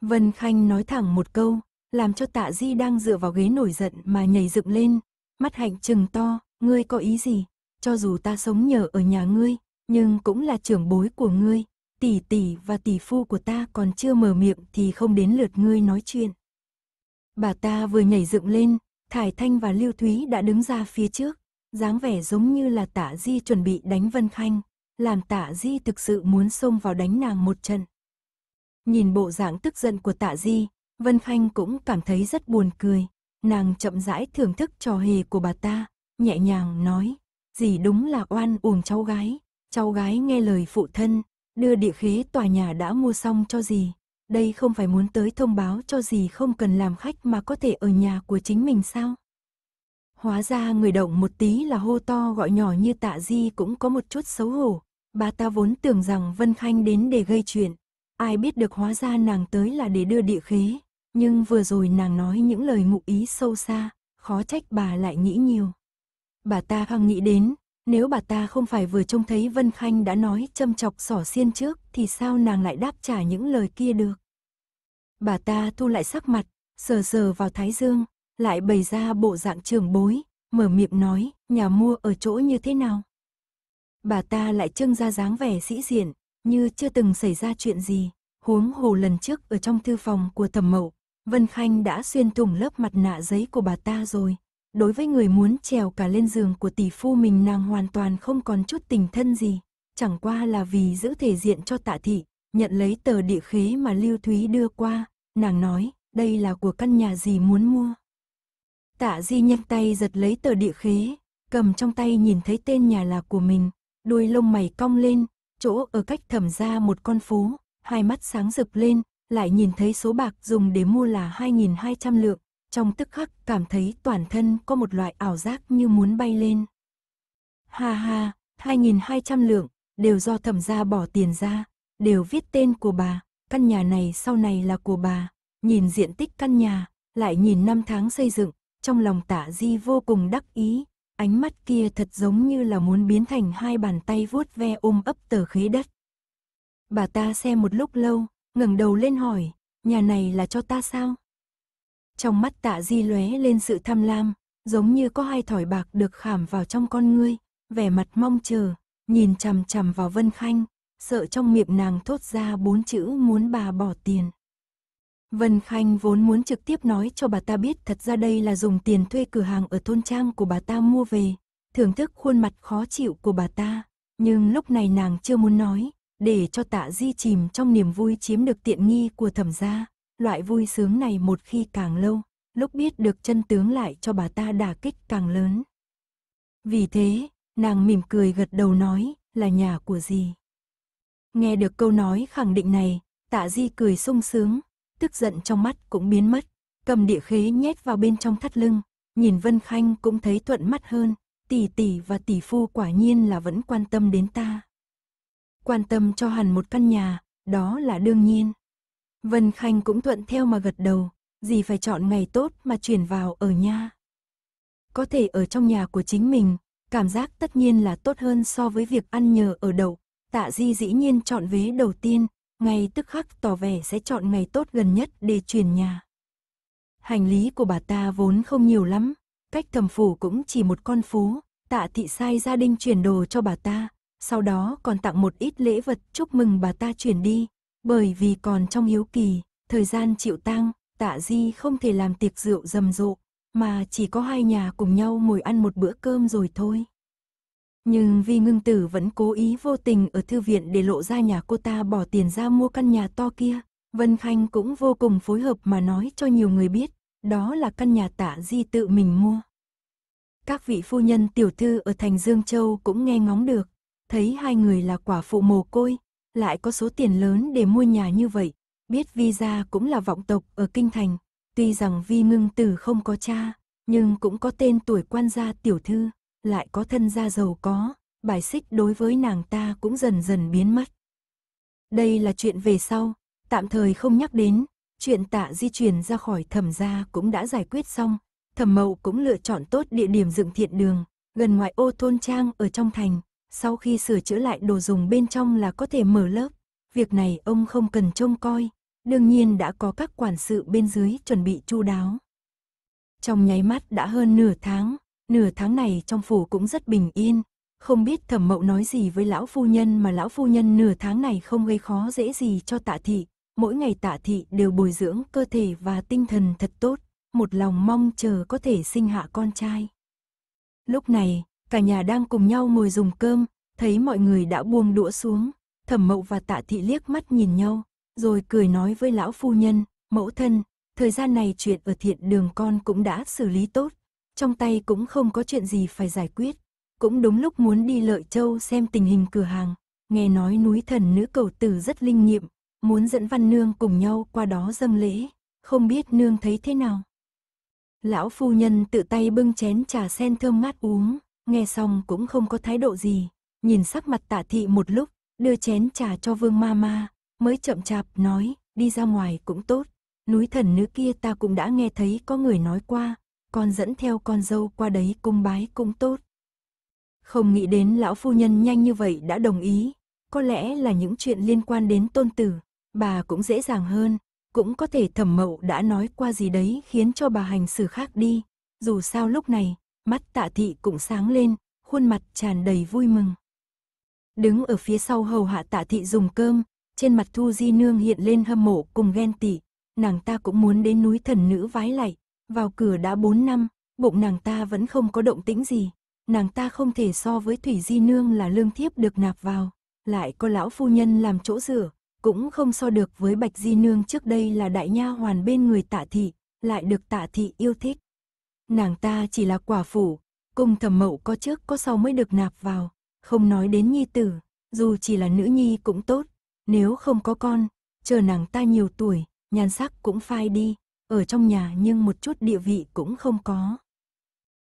Vân Khanh nói thẳng một câu, làm cho tạ di đang dựa vào ghế nổi giận mà nhảy dựng lên, mắt hạnh trừng to, ngươi có ý gì, cho dù ta sống nhờ ở nhà ngươi, nhưng cũng là trưởng bối của ngươi, tỷ tỷ và tỷ phu của ta còn chưa mở miệng thì không đến lượt ngươi nói chuyện. Bà ta vừa nhảy dựng lên, Thải Thanh và Lưu Thúy đã đứng ra phía trước, dáng vẻ giống như là Tạ di chuẩn bị đánh Vân Khanh làm tạ di thực sự muốn xông vào đánh nàng một trận. Nhìn bộ dạng tức giận của tạ di, Vân Phanh cũng cảm thấy rất buồn cười, nàng chậm rãi thưởng thức trò hề của bà ta, nhẹ nhàng nói, gì đúng là oan uổng cháu gái, cháu gái nghe lời phụ thân, đưa địa khế tòa nhà đã mua xong cho gì, đây không phải muốn tới thông báo cho gì không cần làm khách mà có thể ở nhà của chính mình sao? Hóa ra người động một tí là hô to gọi nhỏ như tạ di cũng có một chút xấu hổ, Bà ta vốn tưởng rằng Vân Khanh đến để gây chuyện, ai biết được hóa ra nàng tới là để đưa địa khế, nhưng vừa rồi nàng nói những lời ngụ ý sâu xa, khó trách bà lại nghĩ nhiều. Bà ta hằng nghĩ đến, nếu bà ta không phải vừa trông thấy Vân Khanh đã nói châm chọc sỏ xiên trước thì sao nàng lại đáp trả những lời kia được. Bà ta thu lại sắc mặt, sờ sờ vào thái dương, lại bày ra bộ dạng trưởng bối, mở miệng nói, nhà mua ở chỗ như thế nào bà ta lại trưng ra dáng vẻ sĩ diện, như chưa từng xảy ra chuyện gì. Huống hồ lần trước ở trong thư phòng của thẩm mậu, Vân Khanh đã xuyên thủng lớp mặt nạ giấy của bà ta rồi. Đối với người muốn trèo cả lên giường của tỷ phu mình nàng hoàn toàn không còn chút tình thân gì. Chẳng qua là vì giữ thể diện cho tạ thị, nhận lấy tờ địa khế mà Lưu Thúy đưa qua. Nàng nói, đây là của căn nhà gì muốn mua. Tạ Di nhanh tay giật lấy tờ địa khế, cầm trong tay nhìn thấy tên nhà là của mình, đuôi lông mày cong lên, chỗ ở cách thẩm ra một con phố, hai mắt sáng rực lên, lại nhìn thấy số bạc dùng để mua là 2.200 lượng, trong tức khắc cảm thấy toàn thân có một loại ảo giác như muốn bay lên. Ha ha, 2.200 lượng, đều do thẩm gia bỏ tiền ra, đều viết tên của bà, căn nhà này sau này là của bà, nhìn diện tích căn nhà, lại nhìn năm tháng xây dựng, trong lòng tả di vô cùng đắc ý, ánh mắt kia thật giống như là muốn biến thành hai bàn tay vuốt ve ôm ấp tờ khế đất. Bà ta xem một lúc lâu, ngẩng đầu lên hỏi, nhà này là cho ta sao? Trong mắt tạ di lóe lên sự tham lam, giống như có hai thỏi bạc được khảm vào trong con ngươi, vẻ mặt mong chờ, nhìn chằm chằm vào Vân Khanh, sợ trong miệng nàng thốt ra bốn chữ muốn bà bỏ tiền. Vân Khanh vốn muốn trực tiếp nói cho bà ta biết thật ra đây là dùng tiền thuê cửa hàng ở thôn trang của bà ta mua về, thưởng thức khuôn mặt khó chịu của bà ta, nhưng lúc này nàng chưa muốn nói, để cho tạ di chìm trong niềm vui chiếm được tiện nghi của thẩm gia, loại vui sướng này một khi càng lâu, lúc biết được chân tướng lại cho bà ta đả kích càng lớn. Vì thế, nàng mỉm cười gật đầu nói, là nhà của gì? Nghe được câu nói khẳng định này, tạ di cười sung sướng, tức giận trong mắt cũng biến mất, cầm địa khế nhét vào bên trong thắt lưng, nhìn Vân Khanh cũng thấy thuận mắt hơn, tỷ tỷ và tỷ phu quả nhiên là vẫn quan tâm đến ta. Quan tâm cho hẳn một căn nhà, đó là đương nhiên. Vân Khanh cũng thuận theo mà gật đầu, gì phải chọn ngày tốt mà chuyển vào ở nha. Có thể ở trong nhà của chính mình, cảm giác tất nhiên là tốt hơn so với việc ăn nhờ ở đậu. Tạ Di dĩ nhiên chọn vế đầu tiên, ngay tức khắc tỏ vẻ sẽ chọn ngày tốt gần nhất để chuyển nhà. Hành lý của bà ta vốn không nhiều lắm, cách thẩm phủ cũng chỉ một con phố, tạ thị sai gia đình chuyển đồ cho bà ta, sau đó còn tặng một ít lễ vật chúc mừng bà ta chuyển đi, bởi vì còn trong hiếu kỳ, thời gian chịu tang, tạ di không thể làm tiệc rượu rầm rộ, mà chỉ có hai nhà cùng nhau ngồi ăn một bữa cơm rồi thôi. Nhưng vì ngưng tử vẫn cố ý vô tình ở thư viện để lộ ra nhà cô ta bỏ tiền ra mua căn nhà to kia, Vân Khanh cũng vô cùng phối hợp mà nói cho nhiều người biết, đó là căn nhà tạ di tự mình mua. Các vị phu nhân tiểu thư ở thành Dương Châu cũng nghe ngóng được, thấy hai người là quả phụ mồ côi, lại có số tiền lớn để mua nhà như vậy, biết Vi gia cũng là vọng tộc ở Kinh Thành, tuy rằng Vi ngưng tử không có cha, nhưng cũng có tên tuổi quan gia tiểu thư, lại có thân gia giàu có, bài xích đối với nàng ta cũng dần dần biến mất. Đây là chuyện về sau, tạm thời không nhắc đến, chuyện tạ di chuyển ra khỏi thẩm gia cũng đã giải quyết xong, thẩm mậu cũng lựa chọn tốt địa điểm dựng thiện đường, gần ngoại ô thôn trang ở trong thành, sau khi sửa chữa lại đồ dùng bên trong là có thể mở lớp. Việc này ông không cần trông coi, đương nhiên đã có các quản sự bên dưới chuẩn bị chu đáo. Trong nháy mắt đã hơn nửa tháng, Nửa tháng này trong phủ cũng rất bình yên, không biết thẩm mậu nói gì với lão phu nhân mà lão phu nhân nửa tháng này không gây khó dễ gì cho tạ thị. Mỗi ngày tạ thị đều bồi dưỡng cơ thể và tinh thần thật tốt, một lòng mong chờ có thể sinh hạ con trai. Lúc này, cả nhà đang cùng nhau ngồi dùng cơm, thấy mọi người đã buông đũa xuống, thẩm mậu và tạ thị liếc mắt nhìn nhau, rồi cười nói với lão phu nhân, mẫu thân, thời gian này chuyện ở thiện đường con cũng đã xử lý tốt, trong tay cũng không có chuyện gì phải giải quyết. Cũng đúng lúc muốn đi Lợi Châu xem tình hình cửa hàng, nghe nói núi thần nữ cầu tử rất linh nghiệm, muốn dẫn Văn Nương cùng nhau qua đó dâng lễ, không biết Nương thấy thế nào. Lão phu nhân tự tay bưng chén trà sen thơm ngát uống, nghe xong cũng không có thái độ gì, nhìn sắc mặt tạ thị một lúc, đưa chén trà cho vương ma ma, mới chậm chạp nói, đi ra ngoài cũng tốt, núi thần nữ kia ta cũng đã nghe thấy có người nói qua, con dẫn theo con dâu qua đấy cung bái cũng tốt. Không nghĩ đến lão phu nhân nhanh như vậy đã đồng ý, có lẽ là những chuyện liên quan đến tôn tử, bà cũng dễ dàng hơn, cũng có thể thẩm mậu đã nói qua gì đấy khiến cho bà hành xử khác đi, dù sao lúc này, mắt tạ thị cũng sáng lên, khuôn mặt tràn đầy vui mừng. Đứng ở phía sau hầu hạ tạ thị dùng cơm, trên mặt Thu Di Nương hiện lên hâm mộ cùng ghen tị, nàng ta cũng muốn đến núi thần nữ vái lạy, vào cửa đã 4 năm, bụng nàng ta vẫn không có động tĩnh gì. Nàng ta không thể so với Thủy Di Nương là lương thiếp được nạp vào, lại có lão phu nhân làm chỗ rửa, cũng không so được với Bạch Di Nương trước đây là đại nha hoàn bên người tạ thị, lại được tạ thị yêu thích. Nàng ta chỉ là quả phủ, cung thẩm mậu có trước có sau mới được nạp vào, không nói đến nhi tử, dù chỉ là nữ nhi cũng tốt, nếu không có con, chờ nàng ta nhiều tuổi, nhan sắc cũng phai đi, ở trong nhà nhưng một chút địa vị cũng không có.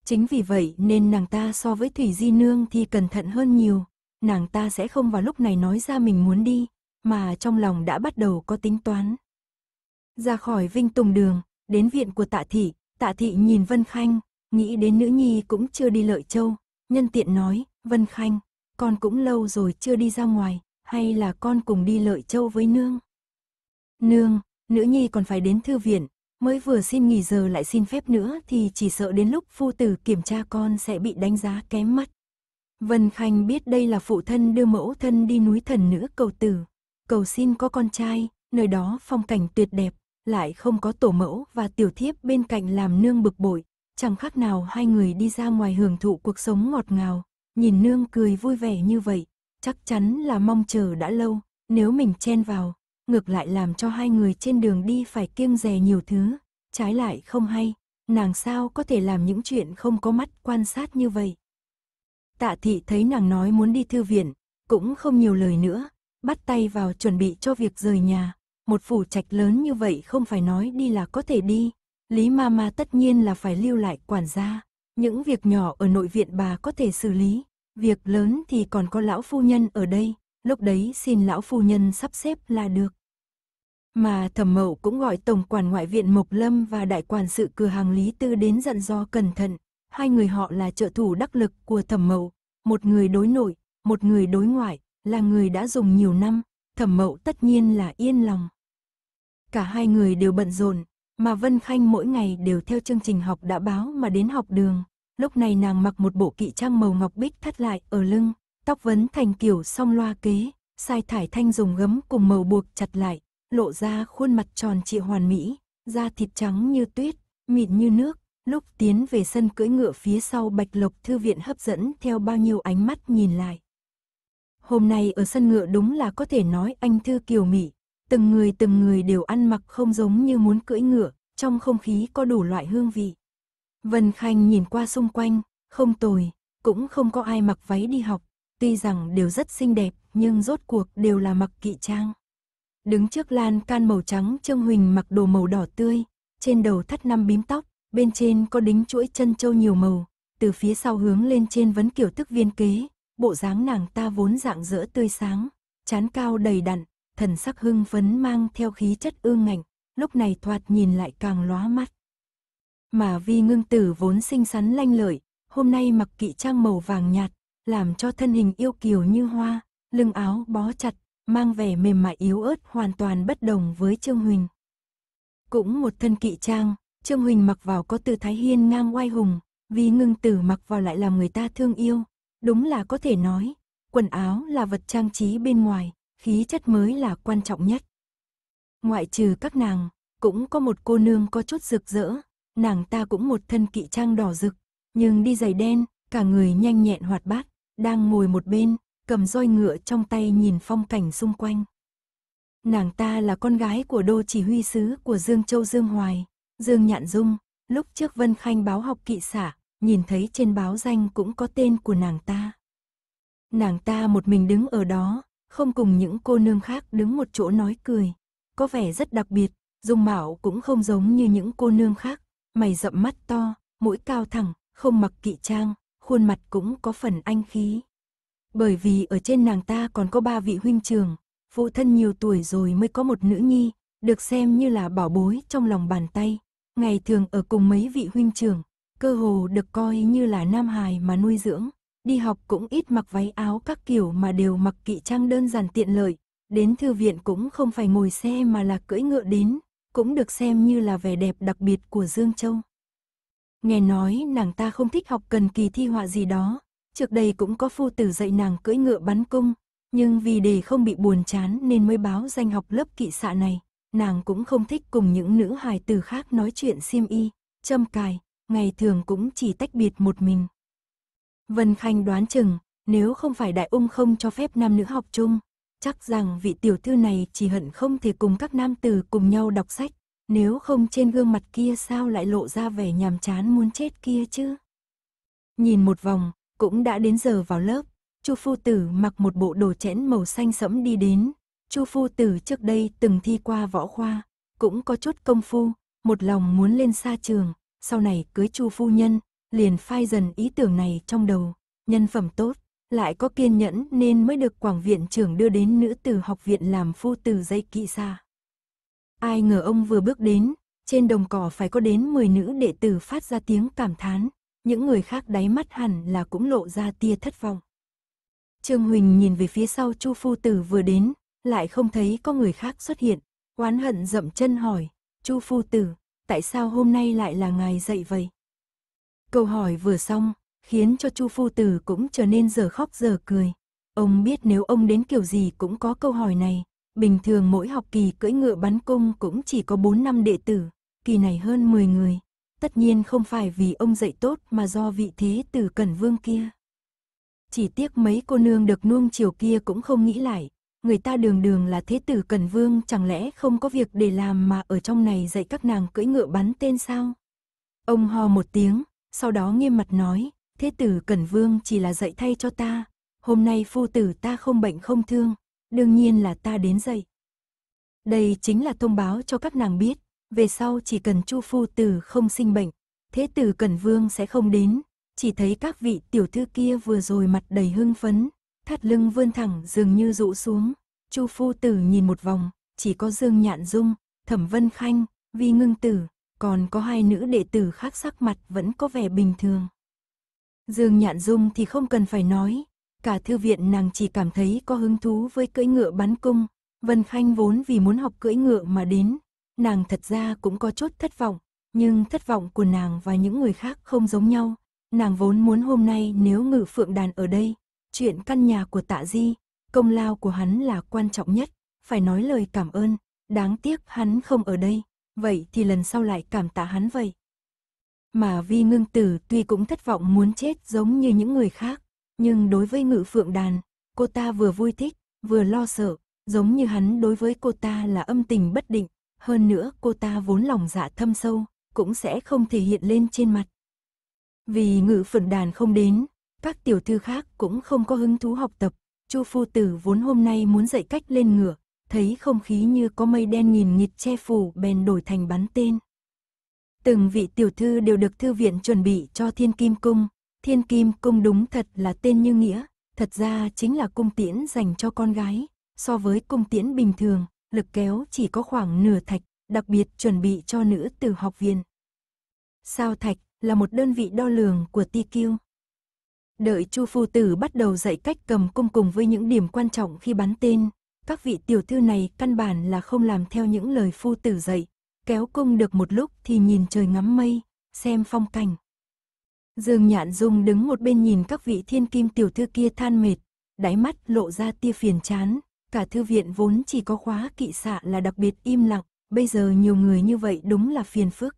Chính vì vậy nên nàng ta so với Thủy Di Nương thì cẩn thận hơn nhiều, nàng ta sẽ không vào lúc này nói ra mình muốn đi, mà trong lòng đã bắt đầu có tính toán. Ra khỏi Vinh Tùng Đường, đến viện của Tạ Thị, Tạ Thị nhìn Vân Khanh, nghĩ đến nữ nhi cũng chưa đi lợi châu, nhân tiện nói, Vân Khanh, con cũng lâu rồi chưa đi ra ngoài, hay là con cùng đi lợi châu với nương. Nương, nữ nhi còn phải đến thư viện, mới vừa xin nghỉ giờ lại xin phép nữa thì chỉ sợ đến lúc phu tử kiểm tra con sẽ bị đánh giá kém mắt. Vân Khanh biết đây là phụ thân đưa mẫu thân đi núi thần nữ cầu tử, cầu xin có con trai, nơi đó phong cảnh tuyệt đẹp, lại không có tổ mẫu và tiểu thiếp bên cạnh làm nương bực bội, chẳng khác nào hai người đi ra ngoài hưởng thụ cuộc sống ngọt ngào, nhìn nương cười vui vẻ như vậy, chắc chắn là mong chờ đã lâu, nếu mình chen vào, ngược lại làm cho hai người trên đường đi phải kiêng dè nhiều thứ, trái lại không hay, nàng sao có thể làm những chuyện không có mắt quan sát như vậy. Tạ thị thấy nàng nói muốn đi thư viện, cũng không nhiều lời nữa, bắt tay vào chuẩn bị cho việc rời nhà, một phủ trạch lớn như vậy không phải nói đi là có thể đi, Lý Mama tất nhiên là phải lưu lại quản gia, những việc nhỏ ở nội viện bà có thể xử lý, việc lớn thì còn có lão phu nhân ở đây, lúc đấy xin lão phu nhân sắp xếp là được. Mà thẩm mậu cũng gọi tổng quản ngoại viện Mộc Lâm và đại quản sự cửa hàng Lý Tư đến dặn dò cẩn thận, hai người họ là trợ thủ đắc lực của thẩm mậu, một người đối nội, một người đối ngoại, là người đã dùng nhiều năm, thẩm mậu tất nhiên là yên lòng. Cả hai người đều bận rộn, mà Vân Khanh mỗi ngày đều theo chương trình học đã báo mà đến học đường. Lúc này nàng mặc một bộ kỵ trang màu ngọc bích thắt lại ở lưng, Tóc vấn thành kiểu song loa kế, sai thải thanh dùng gấm cùng màu buộc chặt lại, lộ ra khuôn mặt tròn trịa hoàn mỹ, da thịt trắng như tuyết, mịn như nước. Lúc tiến về sân cưỡi ngựa phía sau Bạch Lộc Thư Viện hấp dẫn theo bao nhiêu ánh mắt nhìn lại. Hôm nay ở sân ngựa đúng là có thể nói anh Thư Kiều Mỹ, từng người từng người đều ăn mặc không giống như muốn cưỡi ngựa, trong không khí có đủ loại hương vị. Vân Khanh nhìn qua xung quanh, không tồi, cũng không có ai mặc váy đi học, tuy rằng đều rất xinh đẹp, nhưng rốt cuộc đều là mặc kỵ trang. Đứng trước lan can màu trắng Trương Huỳnh mặc đồ màu đỏ tươi, trên đầu thắt năm bím tóc, bên trên có đính chuỗi chân châu nhiều màu, từ phía sau hướng lên trên vấn kiểu thức viên kế, bộ dáng nàng ta vốn dạng dỡ tươi sáng, chán cao đầy đặn, thần sắc hưng phấn mang theo khí chất ương ngạnh, lúc này thoạt nhìn lại càng lóa mắt. Mà vi ngưng tử vốn xinh xắn lanh lợi, hôm nay mặc kỵ trang màu vàng nhạt, làm cho thân hình yêu kiều như hoa, lưng áo bó chặt, mang vẻ mềm mại yếu ớt hoàn toàn bất đồng với Trương Huỳnh. Cũng một thân kỵ trang, Trương Huỳnh mặc vào có tư thái hiên ngang oai hùng, vì ngưng tử mặc vào lại làm người ta thương yêu, đúng là có thể nói, quần áo là vật trang trí bên ngoài, khí chất mới là quan trọng nhất. Ngoại trừ các nàng, cũng có một cô nương có chút rực rỡ, nàng ta cũng một thân kỵ trang đỏ rực, nhưng đi giày đen, cả người nhanh nhẹn hoạt bát, đang ngồi một bên, cầm roi ngựa trong tay nhìn phong cảnh xung quanh. Nàng ta là con gái của đô chỉ huy sứ của Dương Châu Dương Hoài, Dương Nhạn Dung, lúc trước Vân Khanh báo học kỵ xả, nhìn thấy trên báo danh cũng có tên của nàng ta. Nàng ta một mình đứng ở đó, không cùng những cô nương khác đứng một chỗ nói cười, có vẻ rất đặc biệt, dung mạo cũng không giống như những cô nương khác, mày rậm mắt to, mũi cao thẳng, không mặc kỵ trang, khuôn mặt cũng có phần anh khí. Bởi vì ở trên nàng ta còn có ba vị huynh trường, phụ thân nhiều tuổi rồi mới có một nữ nhi, được xem như là bảo bối trong lòng bàn tay. Ngày thường ở cùng mấy vị huynh trường, cơ hồ được coi như là nam hài mà nuôi dưỡng, đi học cũng ít mặc váy áo các kiểu mà đều mặc kỵ trang đơn giản tiện lợi, đến thư viện cũng không phải ngồi xe mà là cưỡi ngựa đến, cũng được xem như là vẻ đẹp đặc biệt của Dương Châu nghe nói nàng ta không thích học cần kỳ thi họa gì đó, trước đây cũng có phu tử dạy nàng cưỡi ngựa bắn cung, nhưng vì để không bị buồn chán nên mới báo danh học lớp kỵ xạ này, nàng cũng không thích cùng những nữ hài tử khác nói chuyện xiêm y, châm cài, ngày thường cũng chỉ tách biệt một mình. Vân Khanh đoán chừng, nếu không phải đại ung không cho phép nam nữ học chung, chắc rằng vị tiểu thư này chỉ hận không thể cùng các nam tử cùng nhau đọc sách, nếu không trên gương mặt kia sao lại lộ ra vẻ nhàm chán muốn chết kia chứ? Nhìn một vòng, cũng đã đến giờ vào lớp, Chu phu tử mặc một bộ đồ chẽn màu xanh sẫm đi đến, Chu phu tử trước đây từng thi qua võ khoa, cũng có chút công phu, một lòng muốn lên xa trường, sau này cưới Chu phu nhân, liền phai dần ý tưởng này trong đầu, nhân phẩm tốt, lại có kiên nhẫn nên mới được quảng viện trưởng đưa đến nữ tử học viện làm phu tử dây kỵ xa. Ai ngờ ông vừa bước đến, trên đồng cỏ phải có đến 10 nữ đệ tử phát ra tiếng cảm thán, những người khác đáy mắt hẳn là cũng lộ ra tia thất vọng. Trương Huỳnh nhìn về phía sau Chu Phu Tử vừa đến, lại không thấy có người khác xuất hiện, oán hận dậm chân hỏi, Chu Phu Tử, tại sao hôm nay lại là ngài dậy vậy? Câu hỏi vừa xong, khiến cho Chu Phu Tử cũng trở nên giờ khóc giờ cười. Ông biết nếu ông đến kiểu gì cũng có câu hỏi này, Bình thường mỗi học kỳ cưỡi ngựa bắn cung cũng chỉ có 4 năm đệ tử, kỳ này hơn 10 người. Tất nhiên không phải vì ông dạy tốt mà do vị thế tử Cẩn Vương kia. Chỉ tiếc mấy cô nương được nuông chiều kia cũng không nghĩ lại, người ta đường đường là thế tử Cẩn Vương chẳng lẽ không có việc để làm mà ở trong này dạy các nàng cưỡi ngựa bắn tên sao? Ông ho một tiếng, sau đó nghiêm mặt nói, thế tử Cẩn Vương chỉ là dạy thay cho ta, hôm nay phu tử ta không bệnh không thương, đương nhiên là ta đến dậy. Đây chính là thông báo cho các nàng biết, về sau chỉ cần Chu phu tử không sinh bệnh, thế tử Cẩn Vương sẽ không đến, chỉ thấy các vị tiểu thư kia vừa rồi mặt đầy hưng phấn, thắt lưng vươn thẳng dường như rụ xuống, Chu phu tử nhìn một vòng, chỉ có Dương Nhạn Dung, Thẩm Vân Khanh, Vi Ngưng Tử, còn có hai nữ đệ tử khác sắc mặt vẫn có vẻ bình thường. Dương Nhạn Dung thì không cần phải nói, Cả thư viện nàng chỉ cảm thấy có hứng thú với cưỡi ngựa bắn cung. Vân Khanh vốn vì muốn học cưỡi ngựa mà đến. Nàng thật ra cũng có chút thất vọng. Nhưng thất vọng của nàng và những người khác không giống nhau. Nàng vốn muốn hôm nay nếu ngự phượng đàn ở đây. Chuyện căn nhà của tạ di, công lao của hắn là quan trọng nhất. Phải nói lời cảm ơn. Đáng tiếc hắn không ở đây. Vậy thì lần sau lại cảm tạ hắn vậy. Mà vi ngưng tử tuy cũng thất vọng muốn chết giống như những người khác, nhưng đối với ngự phượng đàn, cô ta vừa vui thích, vừa lo sợ, giống như hắn đối với cô ta là âm tình bất định, hơn nữa cô ta vốn lòng dạ thâm sâu, cũng sẽ không thể hiện lên trên mặt. Vì ngự phượng đàn không đến, các tiểu thư khác cũng không có hứng thú học tập, Chu phu tử vốn hôm nay muốn dạy cách lên ngựa, thấy không khí như có mây đen nghìn nghịt che phủ bèn đổi thành bắn tên. Từng vị tiểu thư đều được thư viện chuẩn bị cho thiên kim cung, Thiên Kim Cung đúng thật là tên như nghĩa, thật ra chính là cung tiễn dành cho con gái. So với cung tiễn bình thường, lực kéo chỉ có khoảng nửa thạch, đặc biệt chuẩn bị cho nữ từ học viên. Sao thạch là một đơn vị đo lường của TQ. Đợi Chu Phu Tử bắt đầu dạy cách cầm cung cùng với những điểm quan trọng khi bắn tên, các vị tiểu thư này căn bản là không làm theo những lời Phu Tử dạy, kéo cung được một lúc thì nhìn trời ngắm mây, xem phong cảnh. Dương Nhạn Dung đứng một bên nhìn các vị thiên kim tiểu thư kia than mệt, đáy mắt lộ ra tia phiền chán, cả thư viện vốn chỉ có khóa kỵ xạ là đặc biệt im lặng, bây giờ nhiều người như vậy đúng là phiền phức.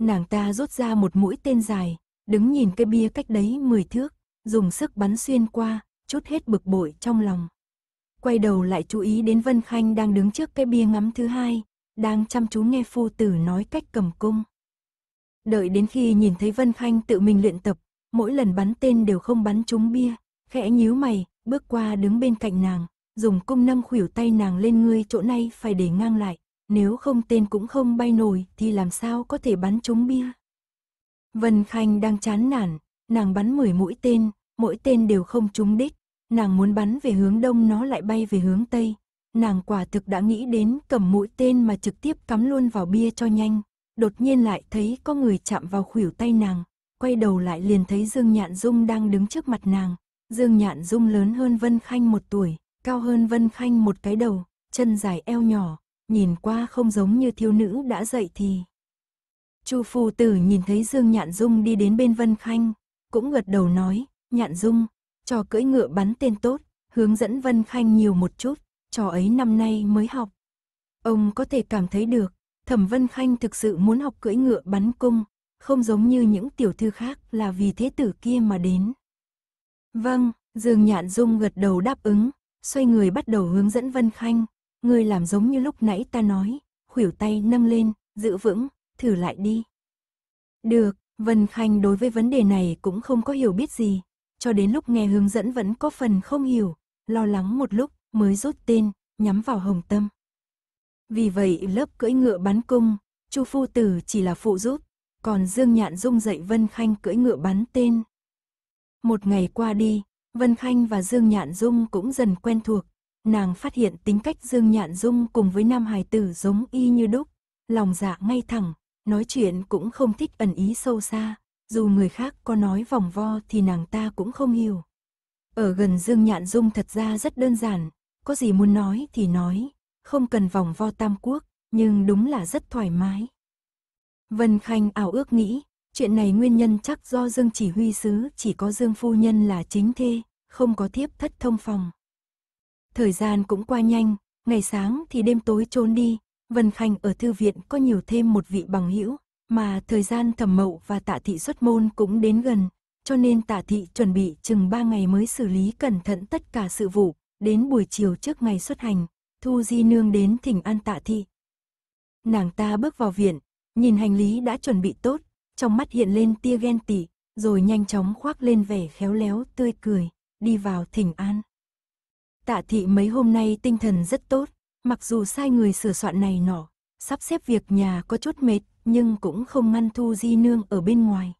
Nàng ta rút ra một mũi tên dài, đứng nhìn cái bia cách đấy 10 thước, dùng sức bắn xuyên qua, chút hết bực bội trong lòng. Quay đầu lại chú ý đến Vân Khanh đang đứng trước cái bia ngắm thứ hai, đang chăm chú nghe phu tử nói cách cầm cung. Đợi đến khi nhìn thấy Vân Khanh tự mình luyện tập, mỗi lần bắn tên đều không bắn trúng bia, khẽ nhíu mày, bước qua đứng bên cạnh nàng, dùng cung nâng khuỷu tay nàng lên ngươi chỗ này phải để ngang lại, nếu không tên cũng không bay nổi thì làm sao có thể bắn trúng bia. Vân Khanh đang chán nản, nàng bắn 10 mũi tên, mỗi tên đều không trúng đích, nàng muốn bắn về hướng đông nó lại bay về hướng tây, nàng quả thực đã nghĩ đến cầm mũi tên mà trực tiếp cắm luôn vào bia cho nhanh, đột nhiên lại thấy có người chạm vào khuỷu tay nàng, quay đầu lại liền thấy Dương Nhạn Dung đang đứng trước mặt nàng. Dương Nhạn Dung lớn hơn Vân Khanh một tuổi, cao hơn Vân Khanh một cái đầu, chân dài eo nhỏ, nhìn qua không giống như thiếu nữ đã dậy thì. Chu Phu Tử nhìn thấy Dương Nhạn Dung đi đến bên Vân Khanh, cũng gật đầu nói, Nhạn Dung, trò cưỡi ngựa bắn tên tốt, hướng dẫn Vân Khanh nhiều một chút, trò ấy năm nay mới học. Ông có thể cảm thấy được, Thẩm Vân Khanh thực sự muốn học cưỡi ngựa bắn cung, không giống như những tiểu thư khác là vì thế tử kia mà đến. Vâng, Dương Nhạn Dung gật đầu đáp ứng, xoay người bắt đầu hướng dẫn Vân Khanh, người làm giống như lúc nãy ta nói, khuỷu tay nâng lên, giữ vững, thử lại đi. Được, Vân Khanh đối với vấn đề này cũng không có hiểu biết gì, cho đến lúc nghe hướng dẫn vẫn có phần không hiểu, lo lắng một lúc mới rút tên, nhắm vào hồng tâm. Vì vậy lớp cưỡi ngựa bắn cung, Chu Phu Tử chỉ là phụ giúp, còn Dương Nhạn Dung dạy Vân Khanh cưỡi ngựa bắn tên. Một ngày qua đi, Vân Khanh và Dương Nhạn Dung cũng dần quen thuộc, nàng phát hiện tính cách Dương Nhạn Dung cùng với Nam Hải Tử giống y như đúc, lòng dạ ngay thẳng, nói chuyện cũng không thích ẩn ý sâu xa, dù người khác có nói vòng vo thì nàng ta cũng không hiểu. Ở gần Dương Nhạn Dung thật ra rất đơn giản, có gì muốn nói thì nói, không cần vòng vo tam quốc, nhưng đúng là rất thoải mái. Vân Khanh ảo ước nghĩ, chuyện này nguyên nhân chắc do Dương chỉ huy sứ chỉ có Dương phu nhân là chính thê, không có thiếp thất thông phòng. Thời gian cũng qua nhanh, ngày sáng thì đêm tối trốn đi, Vân Khanh ở thư viện có nhiều thêm một vị bằng hữu, mà thời gian thẩm mậu và tạ thị xuất môn cũng đến gần, cho nên tạ thị chuẩn bị chừng 3 ngày mới xử lý cẩn thận tất cả sự vụ, đến buổi chiều trước ngày xuất hành, Thu Di Nương đến thỉnh an tạ thị. Nàng ta bước vào viện, nhìn hành lý đã chuẩn bị tốt, trong mắt hiện lên tia ghen tị, rồi nhanh chóng khoác lên vẻ khéo léo tươi cười, đi vào thỉnh an. Tạ thị mấy hôm nay tinh thần rất tốt, mặc dù sai người sửa soạn này nọ, sắp xếp việc nhà có chút mệt nhưng cũng không ngăn Thu Di Nương ở bên ngoài.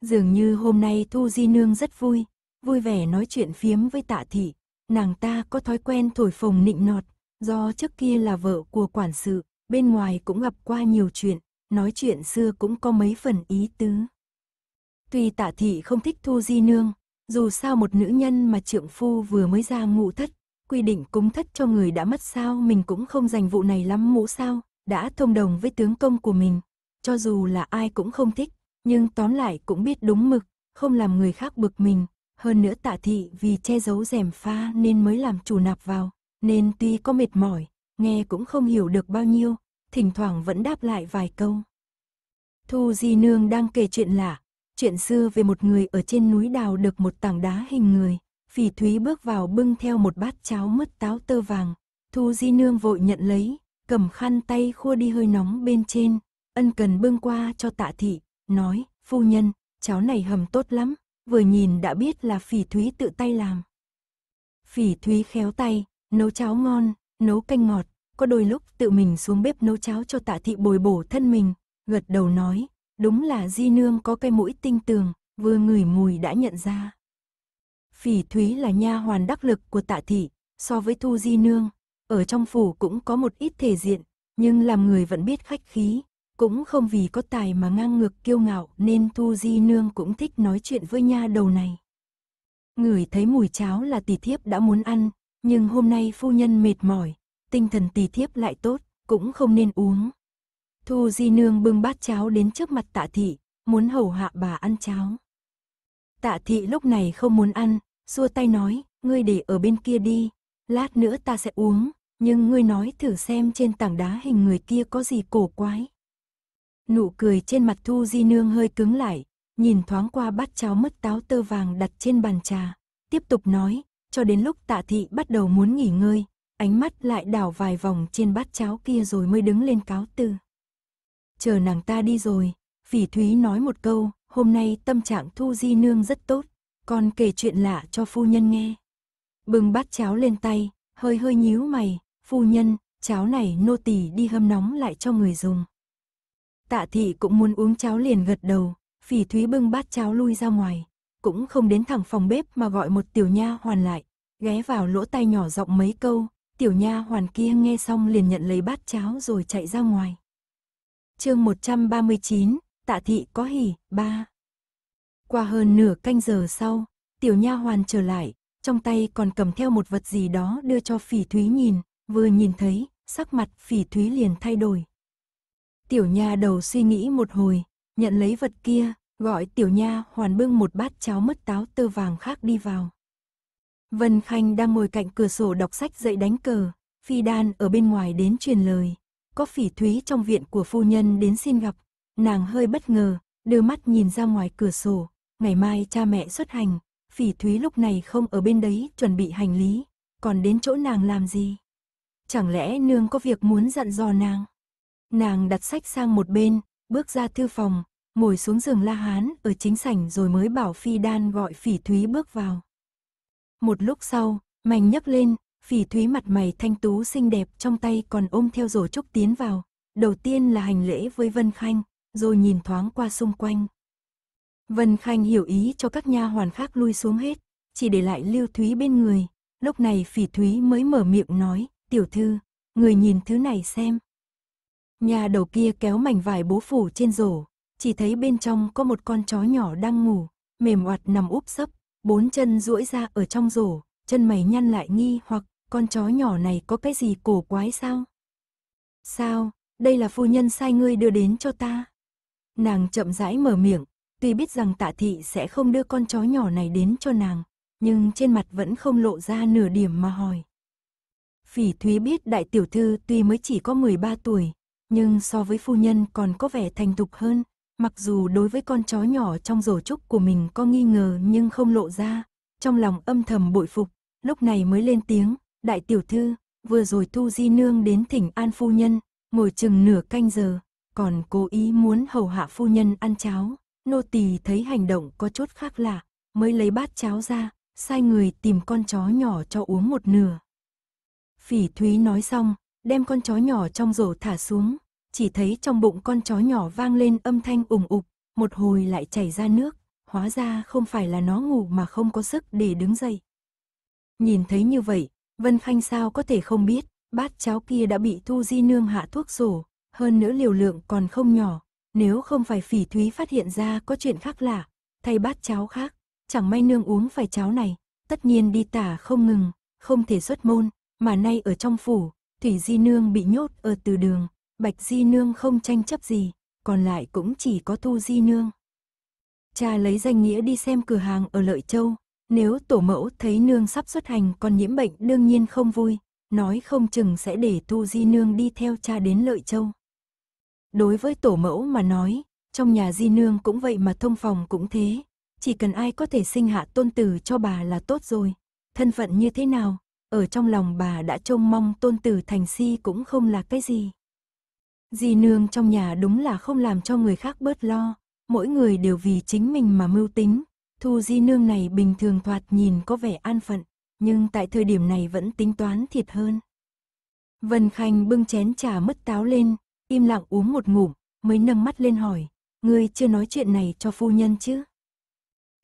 Dường như hôm nay Thu Di Nương rất vui, vui vẻ nói chuyện phiếm với tạ thị, nàng ta có thói quen thổi phồng nịnh nọt, do trước kia là vợ của quản sự, bên ngoài cũng gặp qua nhiều chuyện, nói chuyện xưa cũng có mấy phần ý tứ. Tuy tạ thị không thích Thu Di Nương, dù sao một nữ nhân mà trượng phu vừa mới ra ngụ thất, quy định cúng thất cho người đã mất sao mình cũng không dành vụ này lắm mũ sao, đã thông đồng với tướng công của mình, cho dù là ai cũng không thích, nhưng tóm lại cũng biết đúng mực, không làm người khác bực mình, hơn nữa tạ thị vì che giấu rèm pha nên mới làm chủ nạp vào, nên tuy có mệt mỏi, nghe cũng không hiểu được bao nhiêu, thỉnh thoảng vẫn đáp lại vài câu. Thu Di Nương đang kể chuyện lạ, chuyện xưa về một người ở trên núi đào được một tảng đá hình người, phỉ thúy bước vào bưng theo một bát cháo mứt táo tơ vàng, Thu Di Nương vội nhận lấy, cầm khăn tay khua đi hơi nóng bên trên, ân cần bưng qua cho tạ thị, nói, phu nhân, cháo này hầm tốt lắm, vừa nhìn đã biết là phỉ thúy tự tay làm. Phỉ thúy khéo tay, nấu cháo ngon, nấu canh ngọt, có đôi lúc tự mình xuống bếp nấu cháo cho tạ thị bồi bổ thân mình, gật đầu nói, đúng là di nương có cái mũi tinh tường, vừa ngửi mùi đã nhận ra. Phỉ thúy là nha hoàn đắc lực của tạ thị, so với thu di nương, ở trong phủ cũng có một ít thể diện, nhưng làm người vẫn biết khách khí, cũng không vì có tài mà ngang ngược kiêu ngạo nên Thu Di Nương cũng thích nói chuyện với nha đầu này. người thấy mùi cháo là tỷ thiếp đã muốn ăn, nhưng hôm nay phu nhân mệt mỏi, tinh thần tỷ thiếp lại tốt, cũng không nên uống. Thu Di Nương bưng bát cháo đến trước mặt tạ thị, muốn hầu hạ bà ăn cháo. Tạ thị lúc này không muốn ăn, xua tay nói, ngươi để ở bên kia đi, lát nữa ta sẽ uống, nhưng ngươi nói thử xem trên tảng đá hình người kia có gì cổ quái. Nụ cười trên mặt Thu Di Nương hơi cứng lại, nhìn thoáng qua bát cháo mất táo tơ vàng đặt trên bàn trà. Tiếp tục nói, cho đến lúc tạ thị bắt đầu muốn nghỉ ngơi, ánh mắt lại đảo vài vòng trên bát cháo kia rồi mới đứng lên cáo từ. Chờ nàng ta đi rồi, phỉ thúy nói một câu, hôm nay tâm trạng Thu Di Nương rất tốt, con kể chuyện lạ cho phu nhân nghe. Bưng bát cháo lên tay, hơi hơi nhíu mày, phu nhân, cháo này nô tỳ đi hâm nóng lại cho người dùng. Tạ thị cũng muốn uống cháo liền gật đầu, phỉ thúy bưng bát cháo lui ra ngoài, cũng không đến thẳng phòng bếp mà gọi một tiểu nha hoàn lại, ghé vào lỗ tai nhỏ giọng mấy câu, tiểu nha hoàn kia nghe xong liền nhận lấy bát cháo rồi chạy ra ngoài. Chương 139, Tạ thị có hỉ, ba. Qua hơn nửa canh giờ sau, tiểu nha hoàn trở lại, trong tay còn cầm theo một vật gì đó đưa cho Phỉ Thúy nhìn, vừa nhìn thấy, sắc mặt Phỉ Thúy liền thay đổi, Tiểu nha đầu suy nghĩ một hồi, nhận lấy vật kia, gọi tiểu nha hoàn bưng một bát cháo mất táo tơ vàng khác đi vào. Vân Khanh đang ngồi cạnh cửa sổ đọc sách dậy đánh cờ, phi đan ở bên ngoài đến truyền lời. Có phỉ thúy trong viện của phu nhân đến xin gặp, nàng hơi bất ngờ, đưa mắt nhìn ra ngoài cửa sổ, ngày mai cha mẹ xuất hành, phỉ thúy lúc này không ở bên đấy chuẩn bị hành lý, còn đến chỗ nàng làm gì? Chẳng lẽ nương có việc muốn dặn dò nàng? Nàng đặt sách sang một bên, bước ra thư phòng, ngồi xuống giường La Hán ở chính sảnh rồi mới bảo Phi Đan gọi Phỉ Thúy bước vào. Một lúc sau, mảnh nhấc lên, Phỉ Thúy mặt mày thanh tú xinh đẹp trong tay còn ôm theo rổ trúc tiến vào. Đầu tiên là hành lễ với Vân Khanh, rồi nhìn thoáng qua xung quanh. Vân Khanh hiểu ý cho các nha hoàn khác lui xuống hết, chỉ để lại Lưu Thúy bên người. Lúc này Phỉ Thúy mới mở miệng nói, tiểu thư, người nhìn thứ này xem. Nhà đầu kia kéo mảnh vải bố phủ trên rổ, chỉ thấy bên trong có một con chó nhỏ đang ngủ, mềm oặt nằm úp sấp, bốn chân duỗi ra ở trong rổ, chân mày nhăn lại nghi hoặc con chó nhỏ này có cái gì cổ quái sao? Sao, đây là phu nhân sai ngươi đưa đến cho ta. Nàng chậm rãi mở miệng, tuy biết rằng tạ thị sẽ không đưa con chó nhỏ này đến cho nàng, nhưng trên mặt vẫn không lộ ra nửa điểm mà hỏi. Phỉ Thúy biết đại tiểu thư tuy mới chỉ có 13 tuổi, nhưng so với phu nhân còn có vẻ thành thục hơn, mặc dù đối với con chó nhỏ trong rổ trúc của mình có nghi ngờ nhưng không lộ ra, trong lòng âm thầm bội phục, lúc này mới lên tiếng, đại tiểu thư, vừa rồi Thu Di Nương đến thỉnh an phu nhân, ngồi chừng nửa canh giờ, còn cố ý muốn hầu hạ phu nhân ăn cháo, nô tỳ thấy hành động có chút khác lạ, mới lấy bát cháo ra, sai người tìm con chó nhỏ cho uống một nửa. Phỉ Thúy nói xong, đem con chó nhỏ trong rổ thả xuống, chỉ thấy trong bụng con chó nhỏ vang lên âm thanh ủng ục, một hồi lại chảy ra nước, hóa ra không phải là nó ngủ mà không có sức để đứng dậy. Nhìn thấy như vậy, Vân Khanh sao có thể không biết, bát cháo kia đã bị Thu Di Nương hạ thuốc rổ, hơn nữa liều lượng còn không nhỏ, nếu không phải phỉ thúy phát hiện ra có chuyện khác lạ, thay bát cháo khác, chẳng may nương uống phải cháo này, tất nhiên đi tả không ngừng, không thể xuất môn, mà nay ở trong phủ, Thủy Di Nương bị nhốt ở từ đường, Bạch Di Nương không tranh chấp gì, còn lại cũng chỉ có Thu Di Nương. Cha lấy danh nghĩa đi xem cửa hàng ở Lợi Châu, nếu tổ mẫu thấy nương sắp xuất hành còn nhiễm bệnh đương nhiên không vui, nói không chừng sẽ để Thu Di Nương đi theo cha đến Lợi Châu. Đối với tổ mẫu mà nói, trong nhà Di Nương cũng vậy mà thông phòng cũng thế, chỉ cần ai có thể sinh hạ tôn tử cho bà là tốt rồi, thân phận như thế nào, ở trong lòng bà đã trông mong tôn tử thành si cũng không là cái gì. Di nương trong nhà đúng là không làm cho người khác bớt lo, mỗi người đều vì chính mình mà mưu tính, thu di nương này bình thường thoạt nhìn có vẻ an phận, nhưng tại thời điểm này vẫn tính toán thiệt hơn. Vân Khanh bưng chén trà mất táo lên, im lặng uống một ngụm, mới nâng mắt lên hỏi, ngươi chưa nói chuyện này cho phu nhân chứ?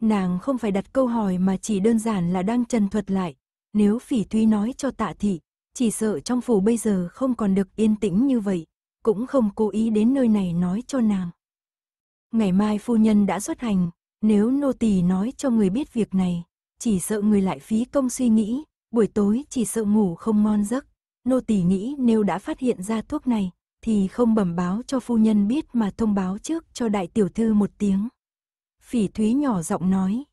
Nàng không phải đặt câu hỏi mà chỉ đơn giản là đang trần thuật lại, nếu phỉ thúy nói cho tạ thị, chỉ sợ trong phủ bây giờ không còn được yên tĩnh như vậy, cũng không cố ý đến nơi này nói cho nàng. Ngày mai phu nhân đã xuất hành, nếu nô tỳ nói cho người biết việc này, chỉ sợ người lại phí công suy nghĩ, buổi tối chỉ sợ ngủ không ngon giấc. Nô tỳ nghĩ nếu đã phát hiện ra thuốc này, thì không bẩm báo cho phu nhân biết mà thông báo trước cho đại tiểu thư một tiếng. Phỉ Thúy nhỏ giọng nói.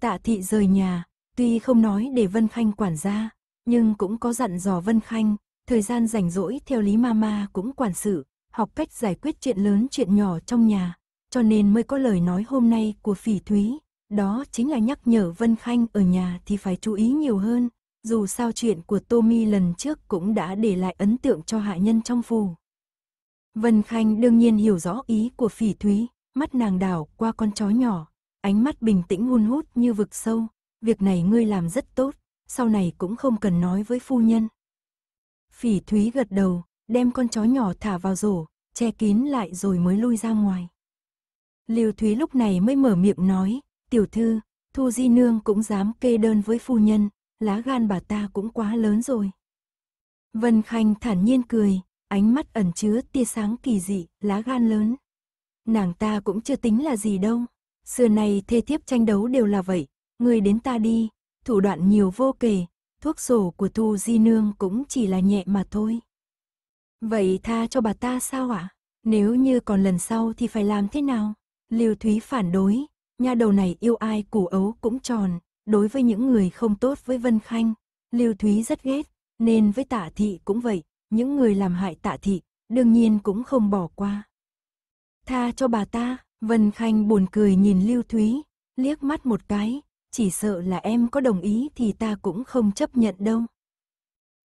Tạ thị rời nhà, Tuy không nói để Vân Khanh quản gia, nhưng cũng có dặn dò Vân Khanh, thời gian rảnh rỗi theo Lý Mama cũng quản sự, học cách giải quyết chuyện lớn chuyện nhỏ trong nhà, cho nên mới có lời nói hôm nay của Phỉ Thúy, đó chính là nhắc nhở Vân Khanh ở nhà thì phải chú ý nhiều hơn, dù sao chuyện của Tommy lần trước cũng đã để lại ấn tượng cho hạ nhân trong phủ. Vân Khanh đương nhiên hiểu rõ ý của Phỉ Thúy, mắt nàng đảo qua con chó nhỏ, ánh mắt bình tĩnh hun hút như vực sâu, việc này ngươi làm rất tốt, sau này cũng không cần nói với phu nhân. Phỉ Thúy gật đầu, đem con chó nhỏ thả vào rổ, che kín lại rồi mới lui ra ngoài. Liêu Thúy lúc này mới mở miệng nói, tiểu thư, Thu Di Nương cũng dám kê đơn với phu nhân, lá gan bà ta cũng quá lớn rồi. Vân Khanh thản nhiên cười, ánh mắt ẩn chứa tia sáng kỳ dị, lá gan lớn. Nàng ta cũng chưa tính là gì đâu, xưa nay thê thiếp tranh đấu đều là vậy, người đến ta đi, thủ đoạn nhiều vô kể, thuốc sổ của thu Di Nương cũng chỉ là nhẹ mà thôi. Vậy tha cho bà ta sao ạ? Nếu như còn lần sau thì phải làm thế nào? Liêu Thúy phản đối, nha đầu này yêu ai củ ấu cũng tròn, đối với những người không tốt với Vân Khanh, Liêu Thúy rất ghét, nên với Tạ Thị cũng vậy, những người làm hại Tạ Thị, đương nhiên cũng không bỏ qua. Tha cho bà ta, Vân Khanh buồn cười nhìn Liêu Thúy, liếc mắt một cái, chỉ sợ là em có đồng ý thì ta cũng không chấp nhận đâu.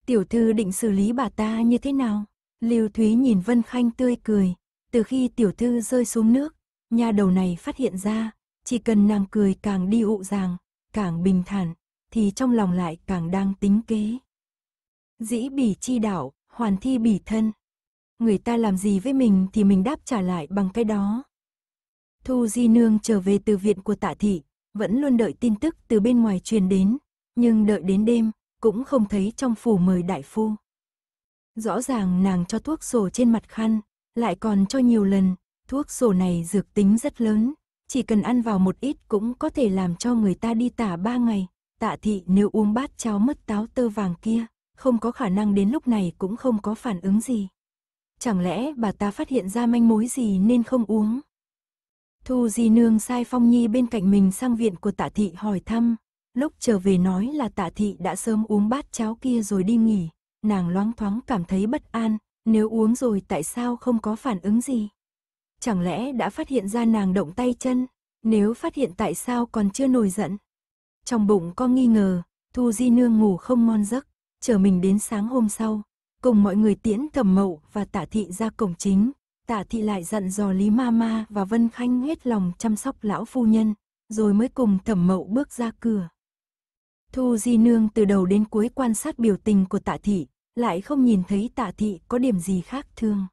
Tiểu thư định xử lý bà ta như thế nào? Lưu Thúy nhìn Vân Khanh tươi cười, từ khi tiểu thư rơi xuống nước, nhà đầu này phát hiện ra, chỉ cần nàng cười càng đi ụ ràng, càng bình thản, thì trong lòng lại càng đang tính kế. Dĩ bỉ chi đảo, hoàn thi bỉ thân. Người ta làm gì với mình thì mình đáp trả lại bằng cái đó. Thu Di Nương trở về từ viện của tạ thị, vẫn luôn đợi tin tức từ bên ngoài truyền đến, nhưng đợi đến đêm, cũng không thấy trong phủ mời đại phu. Rõ ràng nàng cho thuốc sổ trên mặt khăn, lại còn cho nhiều lần, thuốc sổ này dược tính rất lớn, chỉ cần ăn vào một ít cũng có thể làm cho người ta đi tả ba ngày. Tạ thị nếu uống bát cháo mất táo tơ vàng kia, không có khả năng đến lúc này cũng không có phản ứng gì. Chẳng lẽ bà ta phát hiện ra manh mối gì nên không uống, Thu Di Nương sai Phong Nhi bên cạnh mình sang viện của tạ thị hỏi thăm. Lúc trở về nói là tạ thị đã sớm uống bát cháo kia rồi đi nghỉ. Nàng loáng thoáng cảm thấy bất an, nếu uống rồi tại sao không có phản ứng gì? Chẳng lẽ đã phát hiện ra nàng động tay chân? Nếu phát hiện tại sao còn chưa nổi giận? Trong bụng có nghi ngờ, Thu Di Nương ngủ không ngon giấc, chờ mình đến sáng hôm sau, cùng mọi người tiễn thẩm mậu và tả thị ra cổng chính, Tạ thị lại dặn dò Lý Mama và Vân Khanh hết lòng chăm sóc lão phu nhân, rồi mới cùng thẩm mậu bước ra cửa. Thu Di Nương từ đầu đến cuối quan sát biểu tình của tạ thị, lại không nhìn thấy tạ thị có điểm gì khác thương.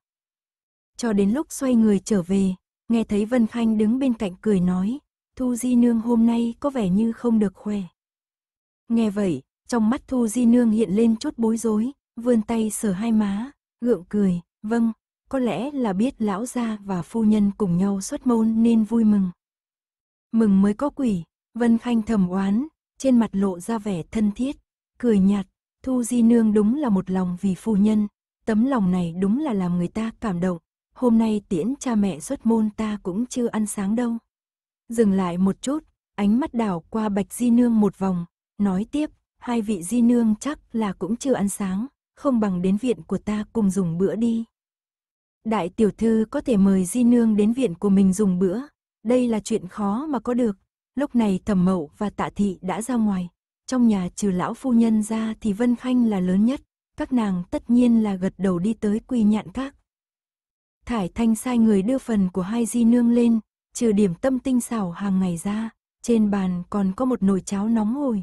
Cho đến lúc xoay người trở về, nghe thấy Vân Khanh đứng bên cạnh cười nói, Thu Di Nương hôm nay có vẻ như không được khỏe. Nghe vậy, trong mắt Thu Di Nương hiện lên chút bối rối, vươn tay sờ hai má, gượng cười, vâng, có lẽ là biết lão gia và phu nhân cùng nhau xuất môn nên vui mừng. Mừng mới có quỷ, Vân Khanh thầm oán, trên mặt lộ ra vẻ thân thiết, cười nhạt, Thu Di Nương đúng là một lòng vì phu nhân, tấm lòng này đúng là làm người ta cảm động, hôm nay tiễn cha mẹ xuất môn ta cũng chưa ăn sáng đâu. Dừng lại một chút, ánh mắt đảo qua Bạch Di Nương một vòng, nói tiếp, hai vị Di Nương chắc là cũng chưa ăn sáng, không bằng đến viện của ta cùng dùng bữa đi. Đại tiểu thư có thể mời Di Nương đến viện của mình dùng bữa, đây là chuyện khó mà có được. Lúc này thẩm mậu và tạ thị đã ra ngoài, trong nhà trừ lão phu nhân ra thì Vân Khanh là lớn nhất, các nàng tất nhiên là gật đầu đi tới quy nhạn các. Thải Thanh sai người đưa phần của hai Di Nương lên, trừ điểm tâm tinh xảo hàng ngày ra, trên bàn còn có một nồi cháo nóng hổi.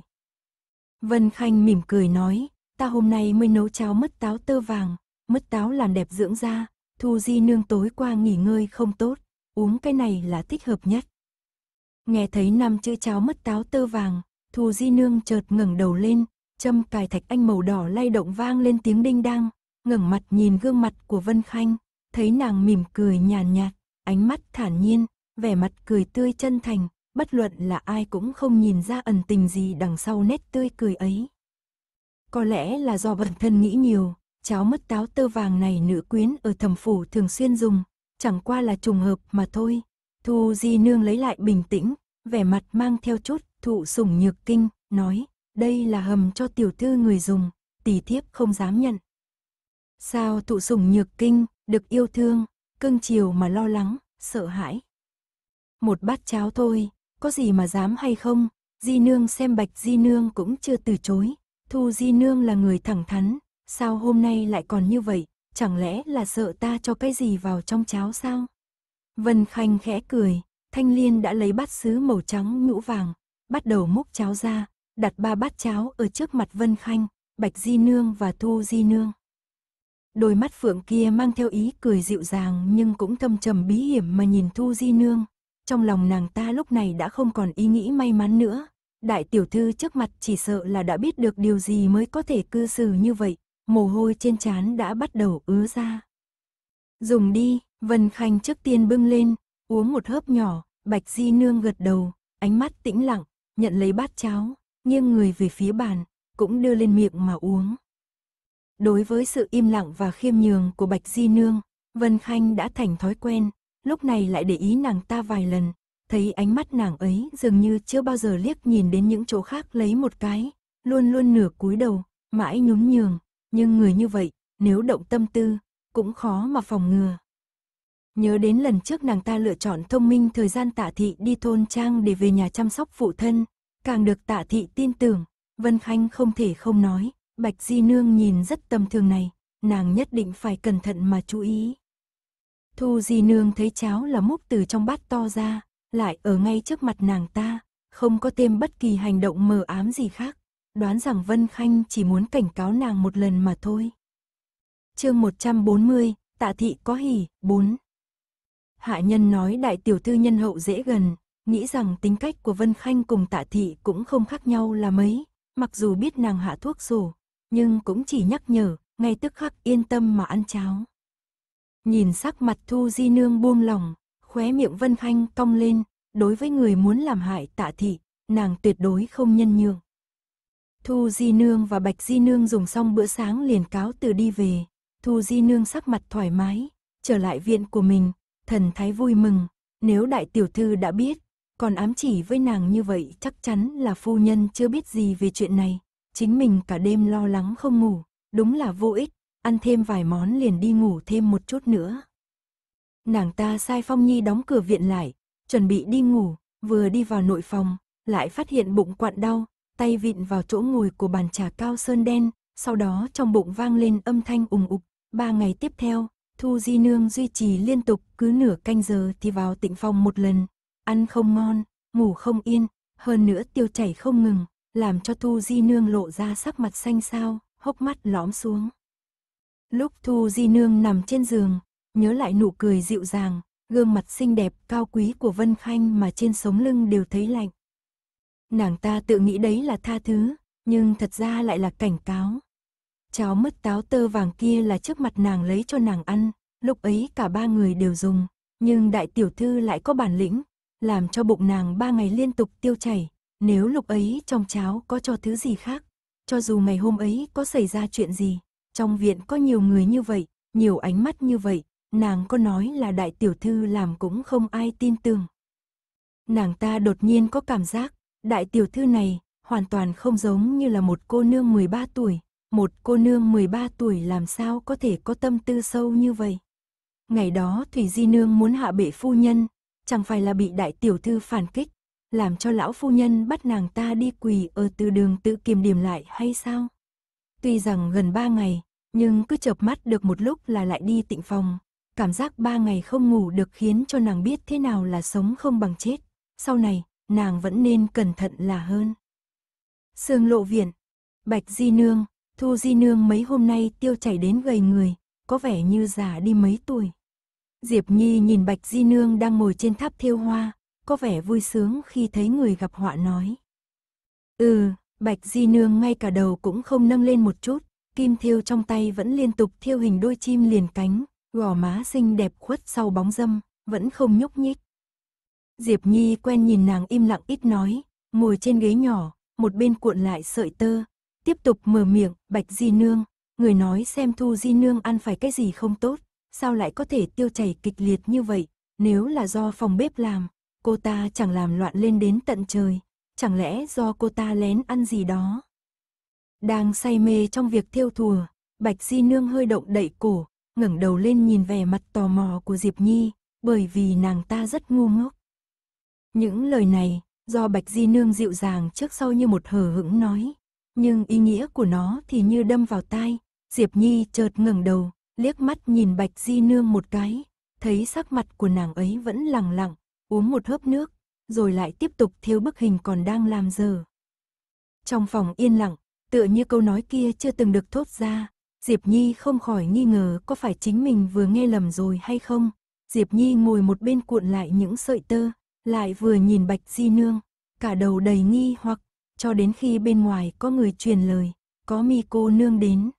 Vân Khanh mỉm cười nói, ta hôm nay mới nấu cháo mứt táo tơ vàng, mứt táo làm đẹp dưỡng da, Thu Di Nương tối qua nghỉ ngơi không tốt, uống cái này là thích hợp nhất. Nghe thấy năm chữ cháo mất táo tơ vàng, Thu Di Nương chợt ngẩng đầu lên, châm cài thạch anh màu đỏ lay động vang lên tiếng đinh đang, ngẩng mặt nhìn gương mặt của Vân Khanh, thấy nàng mỉm cười nhàn nhạt, ánh mắt thản nhiên, vẻ mặt cười tươi chân thành, bất luận là ai cũng không nhìn ra ẩn tình gì đằng sau nét tươi cười ấy. Có lẽ là do bản thân nghĩ nhiều, cháo mất táo tơ vàng này nữ quyến ở thẩm phủ thường xuyên dùng, chẳng qua là trùng hợp mà thôi. Thu Di Nương lấy lại bình tĩnh, vẻ mặt mang theo chút thụ sủng nhược kinh, nói, đây là hầm cho tiểu thư người dùng, tỷ thiếp không dám nhận. Sao thụ sủng nhược kinh, được yêu thương, cưng chiều mà lo lắng, sợ hãi. Một bát cháo thôi, có gì mà dám hay không, Di Nương xem Bạch Di Nương cũng chưa từ chối. Thu Di Nương là người thẳng thắn, sao hôm nay lại còn như vậy, chẳng lẽ là sợ ta cho cái gì vào trong cháo sao? Vân Khanh khẽ cười, Thanh Liên đã lấy bát sứ màu trắng nhũ vàng, bắt đầu múc cháo ra, đặt ba bát cháo ở trước mặt Vân Khanh, Bạch Di Nương và Thu Di Nương. Đôi mắt phượng kia mang theo ý cười dịu dàng nhưng cũng thâm trầm bí hiểm mà nhìn Thu Di Nương. Trong lòng nàng ta lúc này đã không còn ý nghĩ may mắn nữa. Đại tiểu thư trước mặt chỉ sợ là đã biết được điều gì mới có thể cư xử như vậy, mồ hôi trên trán đã bắt đầu ứa ra. Dùng đi, Vân Khanh trước tiên bưng lên, uống một hớp nhỏ, Bạch Di Nương gật đầu, ánh mắt tĩnh lặng, nhận lấy bát cháo, nghiêng người về phía bàn, cũng đưa lên miệng mà uống. Đối với sự im lặng và khiêm nhường của Bạch Di Nương, Vân Khanh đã thành thói quen, lúc này lại để ý nàng ta vài lần, thấy ánh mắt nàng ấy dường như chưa bao giờ liếc nhìn đến những chỗ khác lấy một cái, luôn luôn nửa cúi đầu, mãi nhún nhường, nhưng người như vậy, nếu động tâm tư, cũng khó mà phòng ngừa. Nhớ đến lần trước nàng ta lựa chọn thông minh thời gian tạ thị đi thôn trang để về nhà chăm sóc phụ thân, càng được tạ thị tin tưởng, Vân Khanh không thể không nói, Bạch Di Nương nhìn rất tâm thương này, nàng nhất định phải cẩn thận mà chú ý. Thu Di Nương thấy cháo là múc từ trong bát to ra, lại ở ngay trước mặt nàng ta, không có thêm bất kỳ hành động mờ ám gì khác đoán rằng Vân Khanh chỉ muốn cảnh cáo nàng một lần mà thôi. chương 140, tạ thị có hỉ, 4. Hạ nhân nói đại tiểu thư nhân hậu dễ gần, nghĩ rằng tính cách của Vân Khanh cùng tạ thị cũng không khác nhau là mấy, mặc dù biết nàng hạ thuốc sổ, nhưng cũng chỉ nhắc nhở, ngay tức khắc yên tâm mà ăn cháo. Nhìn sắc mặt Thu Di Nương buông lòng, khóe miệng Vân Khanh cong lên, đối với người muốn làm hại tạ thị, nàng tuyệt đối không nhân nhượng. Thu Di Nương và Bạch Di Nương dùng xong bữa sáng liền cáo từ đi về. Thu Di Nương sắc mặt thoải mái, trở lại viện của mình, thần thái vui mừng. Nếu đại tiểu thư đã biết, còn ám chỉ với nàng như vậy chắc chắn là phu nhân chưa biết gì về chuyện này. Chính mình cả đêm lo lắng không ngủ, đúng là vô ích, ăn thêm vài món liền đi ngủ thêm một chút nữa. Nàng ta sai Phong Nhi đóng cửa viện lại, chuẩn bị đi ngủ, vừa đi vào nội phòng, lại phát hiện bụng quặn đau, tay vịn vào chỗ ngồi của bàn trà cao sơn đen, sau đó trong bụng vang lên âm thanh ùng ục. Ba ngày tiếp theo, Thu Di Nương duy trì liên tục cứ nửa canh giờ thì vào tịnh phòng một lần. Ăn không ngon, ngủ không yên, hơn nữa tiêu chảy không ngừng, làm cho Thu Di Nương lộ ra sắc mặt xanh xao, hốc mắt lõm xuống. Lúc Thu Di Nương nằm trên giường, nhớ lại nụ cười dịu dàng, gương mặt xinh đẹp cao quý của Vân Khanh mà trên sống lưng đều thấy lạnh. Nàng ta tự nghĩ đấy là tha thứ, nhưng thật ra lại là cảnh cáo. Cháo mất táo tơ vàng kia là trước mặt nàng lấy cho nàng ăn, lúc ấy cả ba người đều dùng, nhưng đại tiểu thư lại có bản lĩnh, làm cho bụng nàng ba ngày liên tục tiêu chảy, nếu lúc ấy trong cháo có cho thứ gì khác, cho dù ngày hôm ấy có xảy ra chuyện gì, trong viện có nhiều người như vậy, nhiều ánh mắt như vậy, nàng có nói là đại tiểu thư làm cũng không ai tin tưởng. Nàng ta đột nhiên có cảm giác, Đại tiểu thư này, hoàn toàn không giống như là một cô nương 13 tuổi. Một cô nương 13 tuổi làm sao có thể có tâm tư sâu như vậy? Ngày đó Thủy Di Nương muốn hạ bệ phu nhân, chẳng phải là bị đại tiểu thư phản kích, làm cho lão phu nhân bắt nàng ta đi quỳ ở từ đường tự kiềm điểm lại hay sao? Tuy rằng gần ba ngày, nhưng cứ chợp mắt được một lúc là lại đi tịnh phòng. Cảm giác ba ngày không ngủ được khiến cho nàng biết thế nào là sống không bằng chết. Sau này, nàng vẫn nên cẩn thận là hơn. Sương lộ viện, bạch di nương, thu di nương mấy hôm nay tiêu chảy đến gầy người, có vẻ như già đi mấy tuổi. Diệp Nhi nhìn bạch di nương đang ngồi trên tháp thiêu hoa, có vẻ vui sướng khi thấy người gặp họa nói. Ừ, bạch di nương ngay cả đầu cũng không nâng lên một chút, kim thiêu trong tay vẫn liên tục thiêu hình đôi chim liền cánh, gò má xinh đẹp khuất sau bóng dâm, vẫn không nhúc nhích. Diệp Nhi quen nhìn nàng im lặng ít nói, ngồi trên ghế nhỏ, một bên cuộn lại sợi tơ, tiếp tục mở miệng, Bạch Di Nương, người nói xem Thu Di Nương ăn phải cái gì không tốt, sao lại có thể tiêu chảy kịch liệt như vậy, nếu là do phòng bếp làm, cô ta chẳng làm loạn lên đến tận trời, chẳng lẽ do cô ta lén ăn gì đó. Đang say mê trong việc thiêu thùa, Bạch Di Nương hơi động đậy cổ, ngẩng đầu lên nhìn vẻ mặt tò mò của Diệp Nhi, bởi vì nàng ta rất ngu ngốc. Những lời này, do Bạch Di Nương dịu dàng trước sau như một hờ hững nói, nhưng ý nghĩa của nó thì như đâm vào tai, Diệp Nhi chợt ngẩng đầu, liếc mắt nhìn Bạch Di Nương một cái, thấy sắc mặt của nàng ấy vẫn lẳng lặng, uống một hớp nước, rồi lại tiếp tục thiếu bức hình còn đang làm giờ. Trong phòng yên lặng, tựa như câu nói kia chưa từng được thốt ra, Diệp Nhi không khỏi nghi ngờ có phải chính mình vừa nghe lầm rồi hay không. Diệp Nhi ngồi một bên cuộn lại những sợi tơ, lại vừa nhìn Bạch Di Nương, cả đầu đầy nghi hoặc, cho đến khi bên ngoài có người truyền lời, có mi cô nương đến.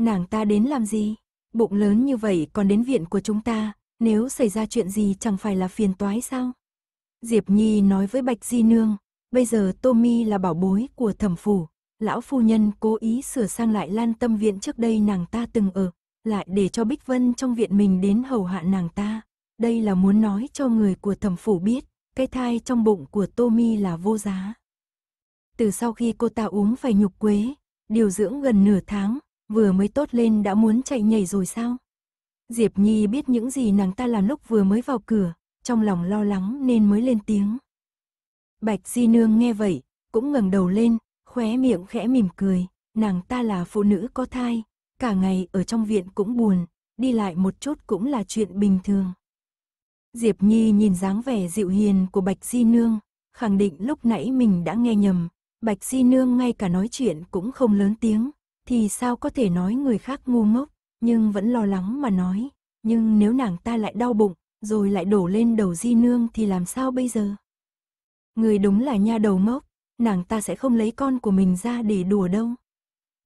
Nàng ta đến làm gì? Bụng lớn như vậy còn đến viện của chúng ta, nếu xảy ra chuyện gì chẳng phải là phiền toái sao? Diệp Nhi nói với Bạch Di Nương, bây giờ Tommy là bảo bối của thẩm phủ, lão phu nhân cố ý sửa sang lại lan tâm viện trước đây nàng ta từng ở, lại để cho Bích Vân trong viện mình đến hầu hạ nàng ta. Đây là muốn nói cho người của thẩm phủ biết, cái thai trong bụng của Tommy là vô giá. Từ sau khi cô ta uống phải nhục quế, điều dưỡng gần nửa tháng, vừa mới tốt lên đã muốn chạy nhảy rồi sao? Diệp Nhi biết những gì nàng ta làm lúc vừa mới vào cửa, trong lòng lo lắng nên mới lên tiếng. Bạch Di Nương nghe vậy, cũng ngẩng đầu lên, khóe miệng khẽ mỉm cười, nàng ta là phụ nữ có thai, cả ngày ở trong viện cũng buồn, đi lại một chút cũng là chuyện bình thường. Diệp Nhi nhìn dáng vẻ dịu hiền của Bạch Di Nương, khẳng định lúc nãy mình đã nghe nhầm, Bạch Di Nương ngay cả nói chuyện cũng không lớn tiếng, thì sao có thể nói người khác ngu ngốc, nhưng vẫn lo lắng mà nói, nhưng nếu nàng ta lại đau bụng, rồi lại đổ lên đầu Di Nương thì làm sao bây giờ? Người đúng là nha đầu ngốc, nàng ta sẽ không lấy con của mình ra để đùa đâu.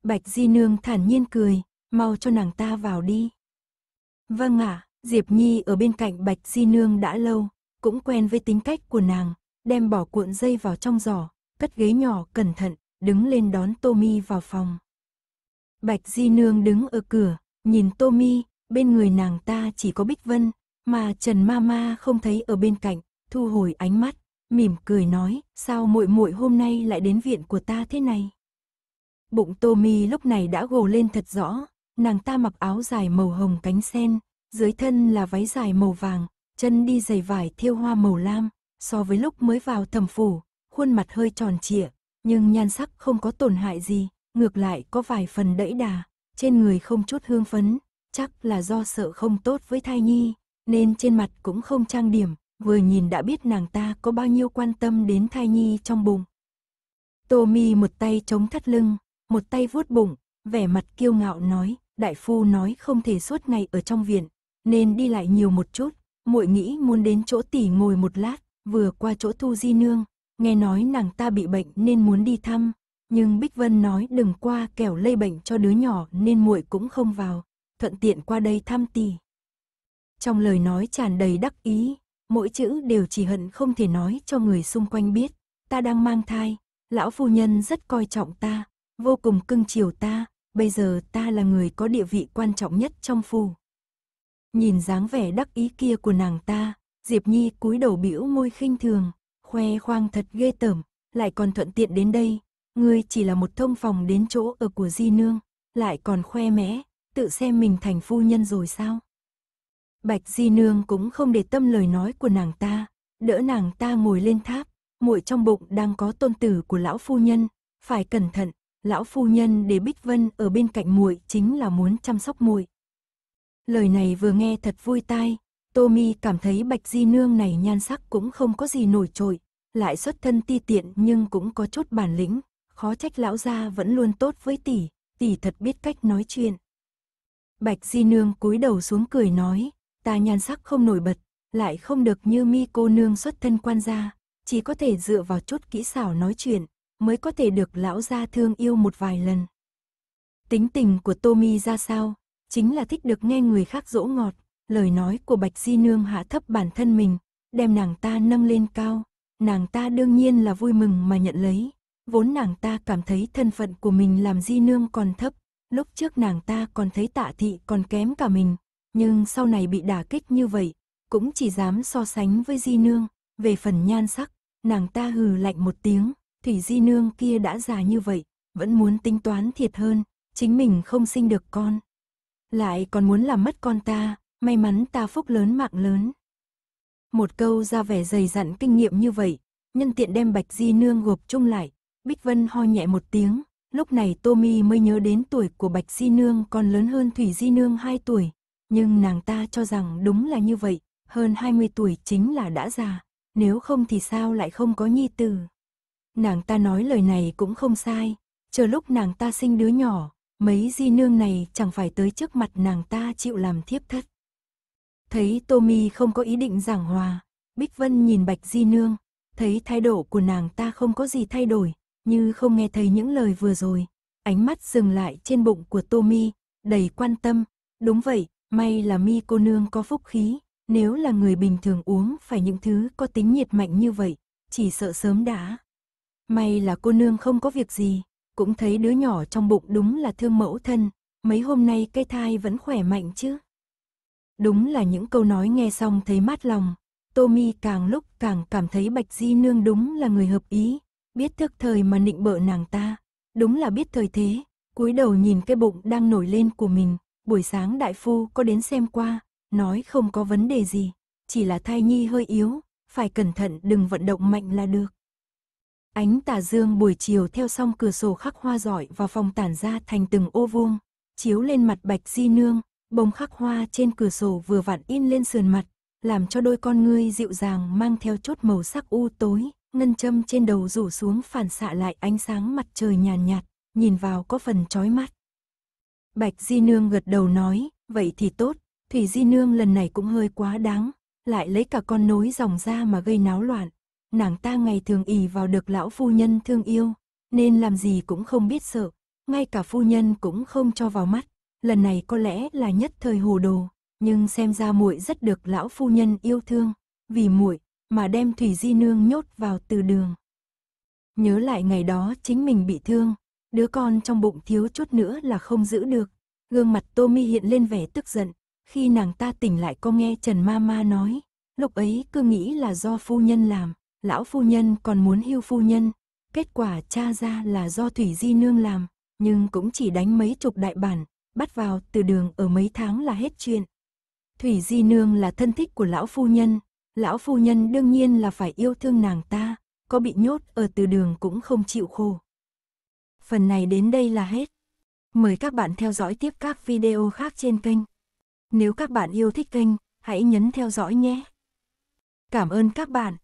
Bạch Di Nương thản nhiên cười, mau cho nàng ta vào đi. Vâng ạ. À. Diệp Nhi ở bên cạnh Bạch Di Nương đã lâu, cũng quen với tính cách của nàng, đem bỏ cuộn dây vào trong giỏ, cất ghế nhỏ cẩn thận, đứng lên đón Tommy vào phòng. Bạch Di Nương đứng ở cửa, nhìn Tommy, bên người nàng ta chỉ có Bích Vân, mà Trần Mama không thấy ở bên cạnh, thu hồi ánh mắt, mỉm cười nói, sao muội muội hôm nay lại đến viện của ta thế này? Bụng Tommy lúc này đã gồ lên thật rõ, nàng ta mặc áo dài màu hồng cánh sen, dưới thân là váy dài màu vàng, chân đi giày vải thiêu hoa màu lam, so với lúc mới vào thẩm phủ, khuôn mặt hơi tròn trịa, nhưng nhan sắc không có tổn hại gì, ngược lại có vài phần đẫy đà, trên người không chút hương phấn, chắc là do sợ không tốt với thai nhi, nên trên mặt cũng không trang điểm, vừa nhìn đã biết nàng ta có bao nhiêu quan tâm đến thai nhi trong bụng. Tô mi một tay chống thắt lưng, một tay vuốt bụng, vẻ mặt kiêu ngạo nói, đại phu nói không thể suốt ngày ở trong viện, nên đi lại nhiều một chút. Muội nghĩ muốn đến chỗ tỷ ngồi một lát, vừa qua chỗ Thu Di Nương, nghe nói nàng ta bị bệnh nên muốn đi thăm, nhưng Bích Vân nói đừng qua kẻo lây bệnh cho đứa nhỏ nên muội cũng không vào, thuận tiện qua đây thăm tỷ. Trong lời nói tràn đầy đắc ý, mỗi chữ đều chỉ hận không thể nói cho người xung quanh biết, ta đang mang thai, lão phu nhân rất coi trọng ta, vô cùng cưng chiều ta, bây giờ ta là người có địa vị quan trọng nhất trong phủ. Nhìn dáng vẻ đắc ý kia của nàng ta, Diệp Nhi cúi đầu biểu môi khinh thường, khoe khoang thật ghê tởm, lại còn thuận tiện đến đây, ngươi chỉ là một thông phòng đến chỗ ở của di nương, lại còn khoe mẽ, tự xem mình thành phu nhân rồi sao? Bạch di nương cũng không để tâm lời nói của nàng ta, đỡ nàng ta ngồi lên tháp, muội trong bụng đang có tôn tử của lão phu nhân, phải cẩn thận, lão phu nhân để Bích Vân ở bên cạnh muội chính là muốn chăm sóc muội. Lời này vừa nghe thật vui tai, Tommy cảm thấy Bạch Di Nương này nhan sắc cũng không có gì nổi trội, lại xuất thân ti tiện nhưng cũng có chút bản lĩnh, khó trách lão gia vẫn luôn tốt với tỷ, tỷ thật biết cách nói chuyện. Bạch Di Nương cúi đầu xuống cười nói, ta nhan sắc không nổi bật, lại không được như mi cô nương xuất thân quan gia, chỉ có thể dựa vào chút kỹ xảo nói chuyện, mới có thể được lão gia thương yêu một vài lần. Tính tình của Tommy ra sao, chính là thích được nghe người khác dỗ ngọt, lời nói của Bạch Di Nương hạ thấp bản thân mình, đem nàng ta nâng lên cao, nàng ta đương nhiên là vui mừng mà nhận lấy, vốn nàng ta cảm thấy thân phận của mình làm Di Nương còn thấp, lúc trước nàng ta còn thấy tạ thị còn kém cả mình, nhưng sau này bị đả kích như vậy, cũng chỉ dám so sánh với Di Nương, về phần nhan sắc, nàng ta hừ lạnh một tiếng, Thủy Di Nương kia đã già như vậy, vẫn muốn tính toán thiệt hơn, chính mình không sinh được con, lại còn muốn làm mất con ta, may mắn ta phúc lớn mạng lớn. Một câu ra vẻ dày dặn kinh nghiệm như vậy, nhân tiện đem Bạch Di Nương gộp chung lại, Bích Vân ho nhẹ một tiếng, lúc này Tommy mới nhớ đến tuổi của Bạch Di Nương còn lớn hơn Thủy Di Nương 2 tuổi, nhưng nàng ta cho rằng đúng là như vậy, hơn 20 tuổi chính là đã già, nếu không thì sao lại không có nhi tử. Nàng ta nói lời này cũng không sai, chờ lúc nàng ta sinh đứa nhỏ, mấy di nương này chẳng phải tới trước mặt nàng ta chịu làm thiếp thất. Thấy Tommy không có ý định giảng hòa, Bích Vân nhìn Bạch Di Nương, thấy thái độ của nàng ta không có gì thay đổi, như không nghe thấy những lời vừa rồi. Ánh mắt dừng lại trên bụng của Tommy, đầy quan tâm. Đúng vậy, may là mi cô nương có phúc khí, nếu là người bình thường uống phải những thứ có tính nhiệt mạnh như vậy, chỉ sợ sớm đã. May là cô nương không có việc gì, cũng thấy đứa nhỏ trong bụng đúng là thương mẫu thân, mấy hôm nay cây thai vẫn khỏe mạnh chứ. Đúng là những câu nói nghe xong thấy mát lòng, Tommy càng lúc càng cảm thấy Bạch Di Nương đúng là người hợp ý, biết thức thời mà nịnh bợ nàng ta, đúng là biết thời thế, cúi đầu nhìn cái bụng đang nổi lên của mình, buổi sáng đại phu có đến xem qua, nói không có vấn đề gì, chỉ là thai nhi hơi yếu, phải cẩn thận đừng vận động mạnh là được. Ánh tà dương buổi chiều theo song cửa sổ khắc hoa giỏi vào phòng tản ra thành từng ô vuông, chiếu lên mặt bạch di nương, bông khắc hoa trên cửa sổ vừa vặn in lên sườn mặt, làm cho đôi con ngươi dịu dàng mang theo chốt màu sắc u tối, ngân châm trên đầu rủ xuống phản xạ lại ánh sáng mặt trời nhàn nhạt, nhạt, nhìn vào có phần chói mắt. Bạch Di Nương gật đầu nói, vậy thì tốt, Thủy Di Nương lần này cũng hơi quá đáng, lại lấy cả con nối dòng ra mà gây náo loạn, nàng ta ngày thường ỉ vào được lão phu nhân thương yêu, nên làm gì cũng không biết sợ, ngay cả phu nhân cũng không cho vào mắt, lần này có lẽ là nhất thời hồ đồ, nhưng xem ra muội rất được lão phu nhân yêu thương, vì muội mà đem Thủy Di nương nhốt vào từ đường. Nhớ lại ngày đó chính mình bị thương, đứa con trong bụng thiếu chút nữa là không giữ được, gương mặt Tô Mi hiện lên vẻ tức giận, khi nàng ta tỉnh lại có nghe Trần Ma Ma nói, lúc ấy cứ nghĩ là do phu nhân làm, lão phu nhân còn muốn hưu phu nhân, kết quả cha ra là do Thủy Di Nương làm, nhưng cũng chỉ đánh mấy chục đại bản, bắt vào từ đường ở mấy tháng là hết chuyện. Thủy Di Nương là thân thích của lão phu nhân, lão phu nhân đương nhiên là phải yêu thương nàng ta, có bị nhốt ở từ đường cũng không chịu khổ. Phần này đến đây là hết. Mời các bạn theo dõi tiếp các video khác trên kênh. Nếu các bạn yêu thích kênh, hãy nhấn theo dõi nhé. Cảm ơn các bạn.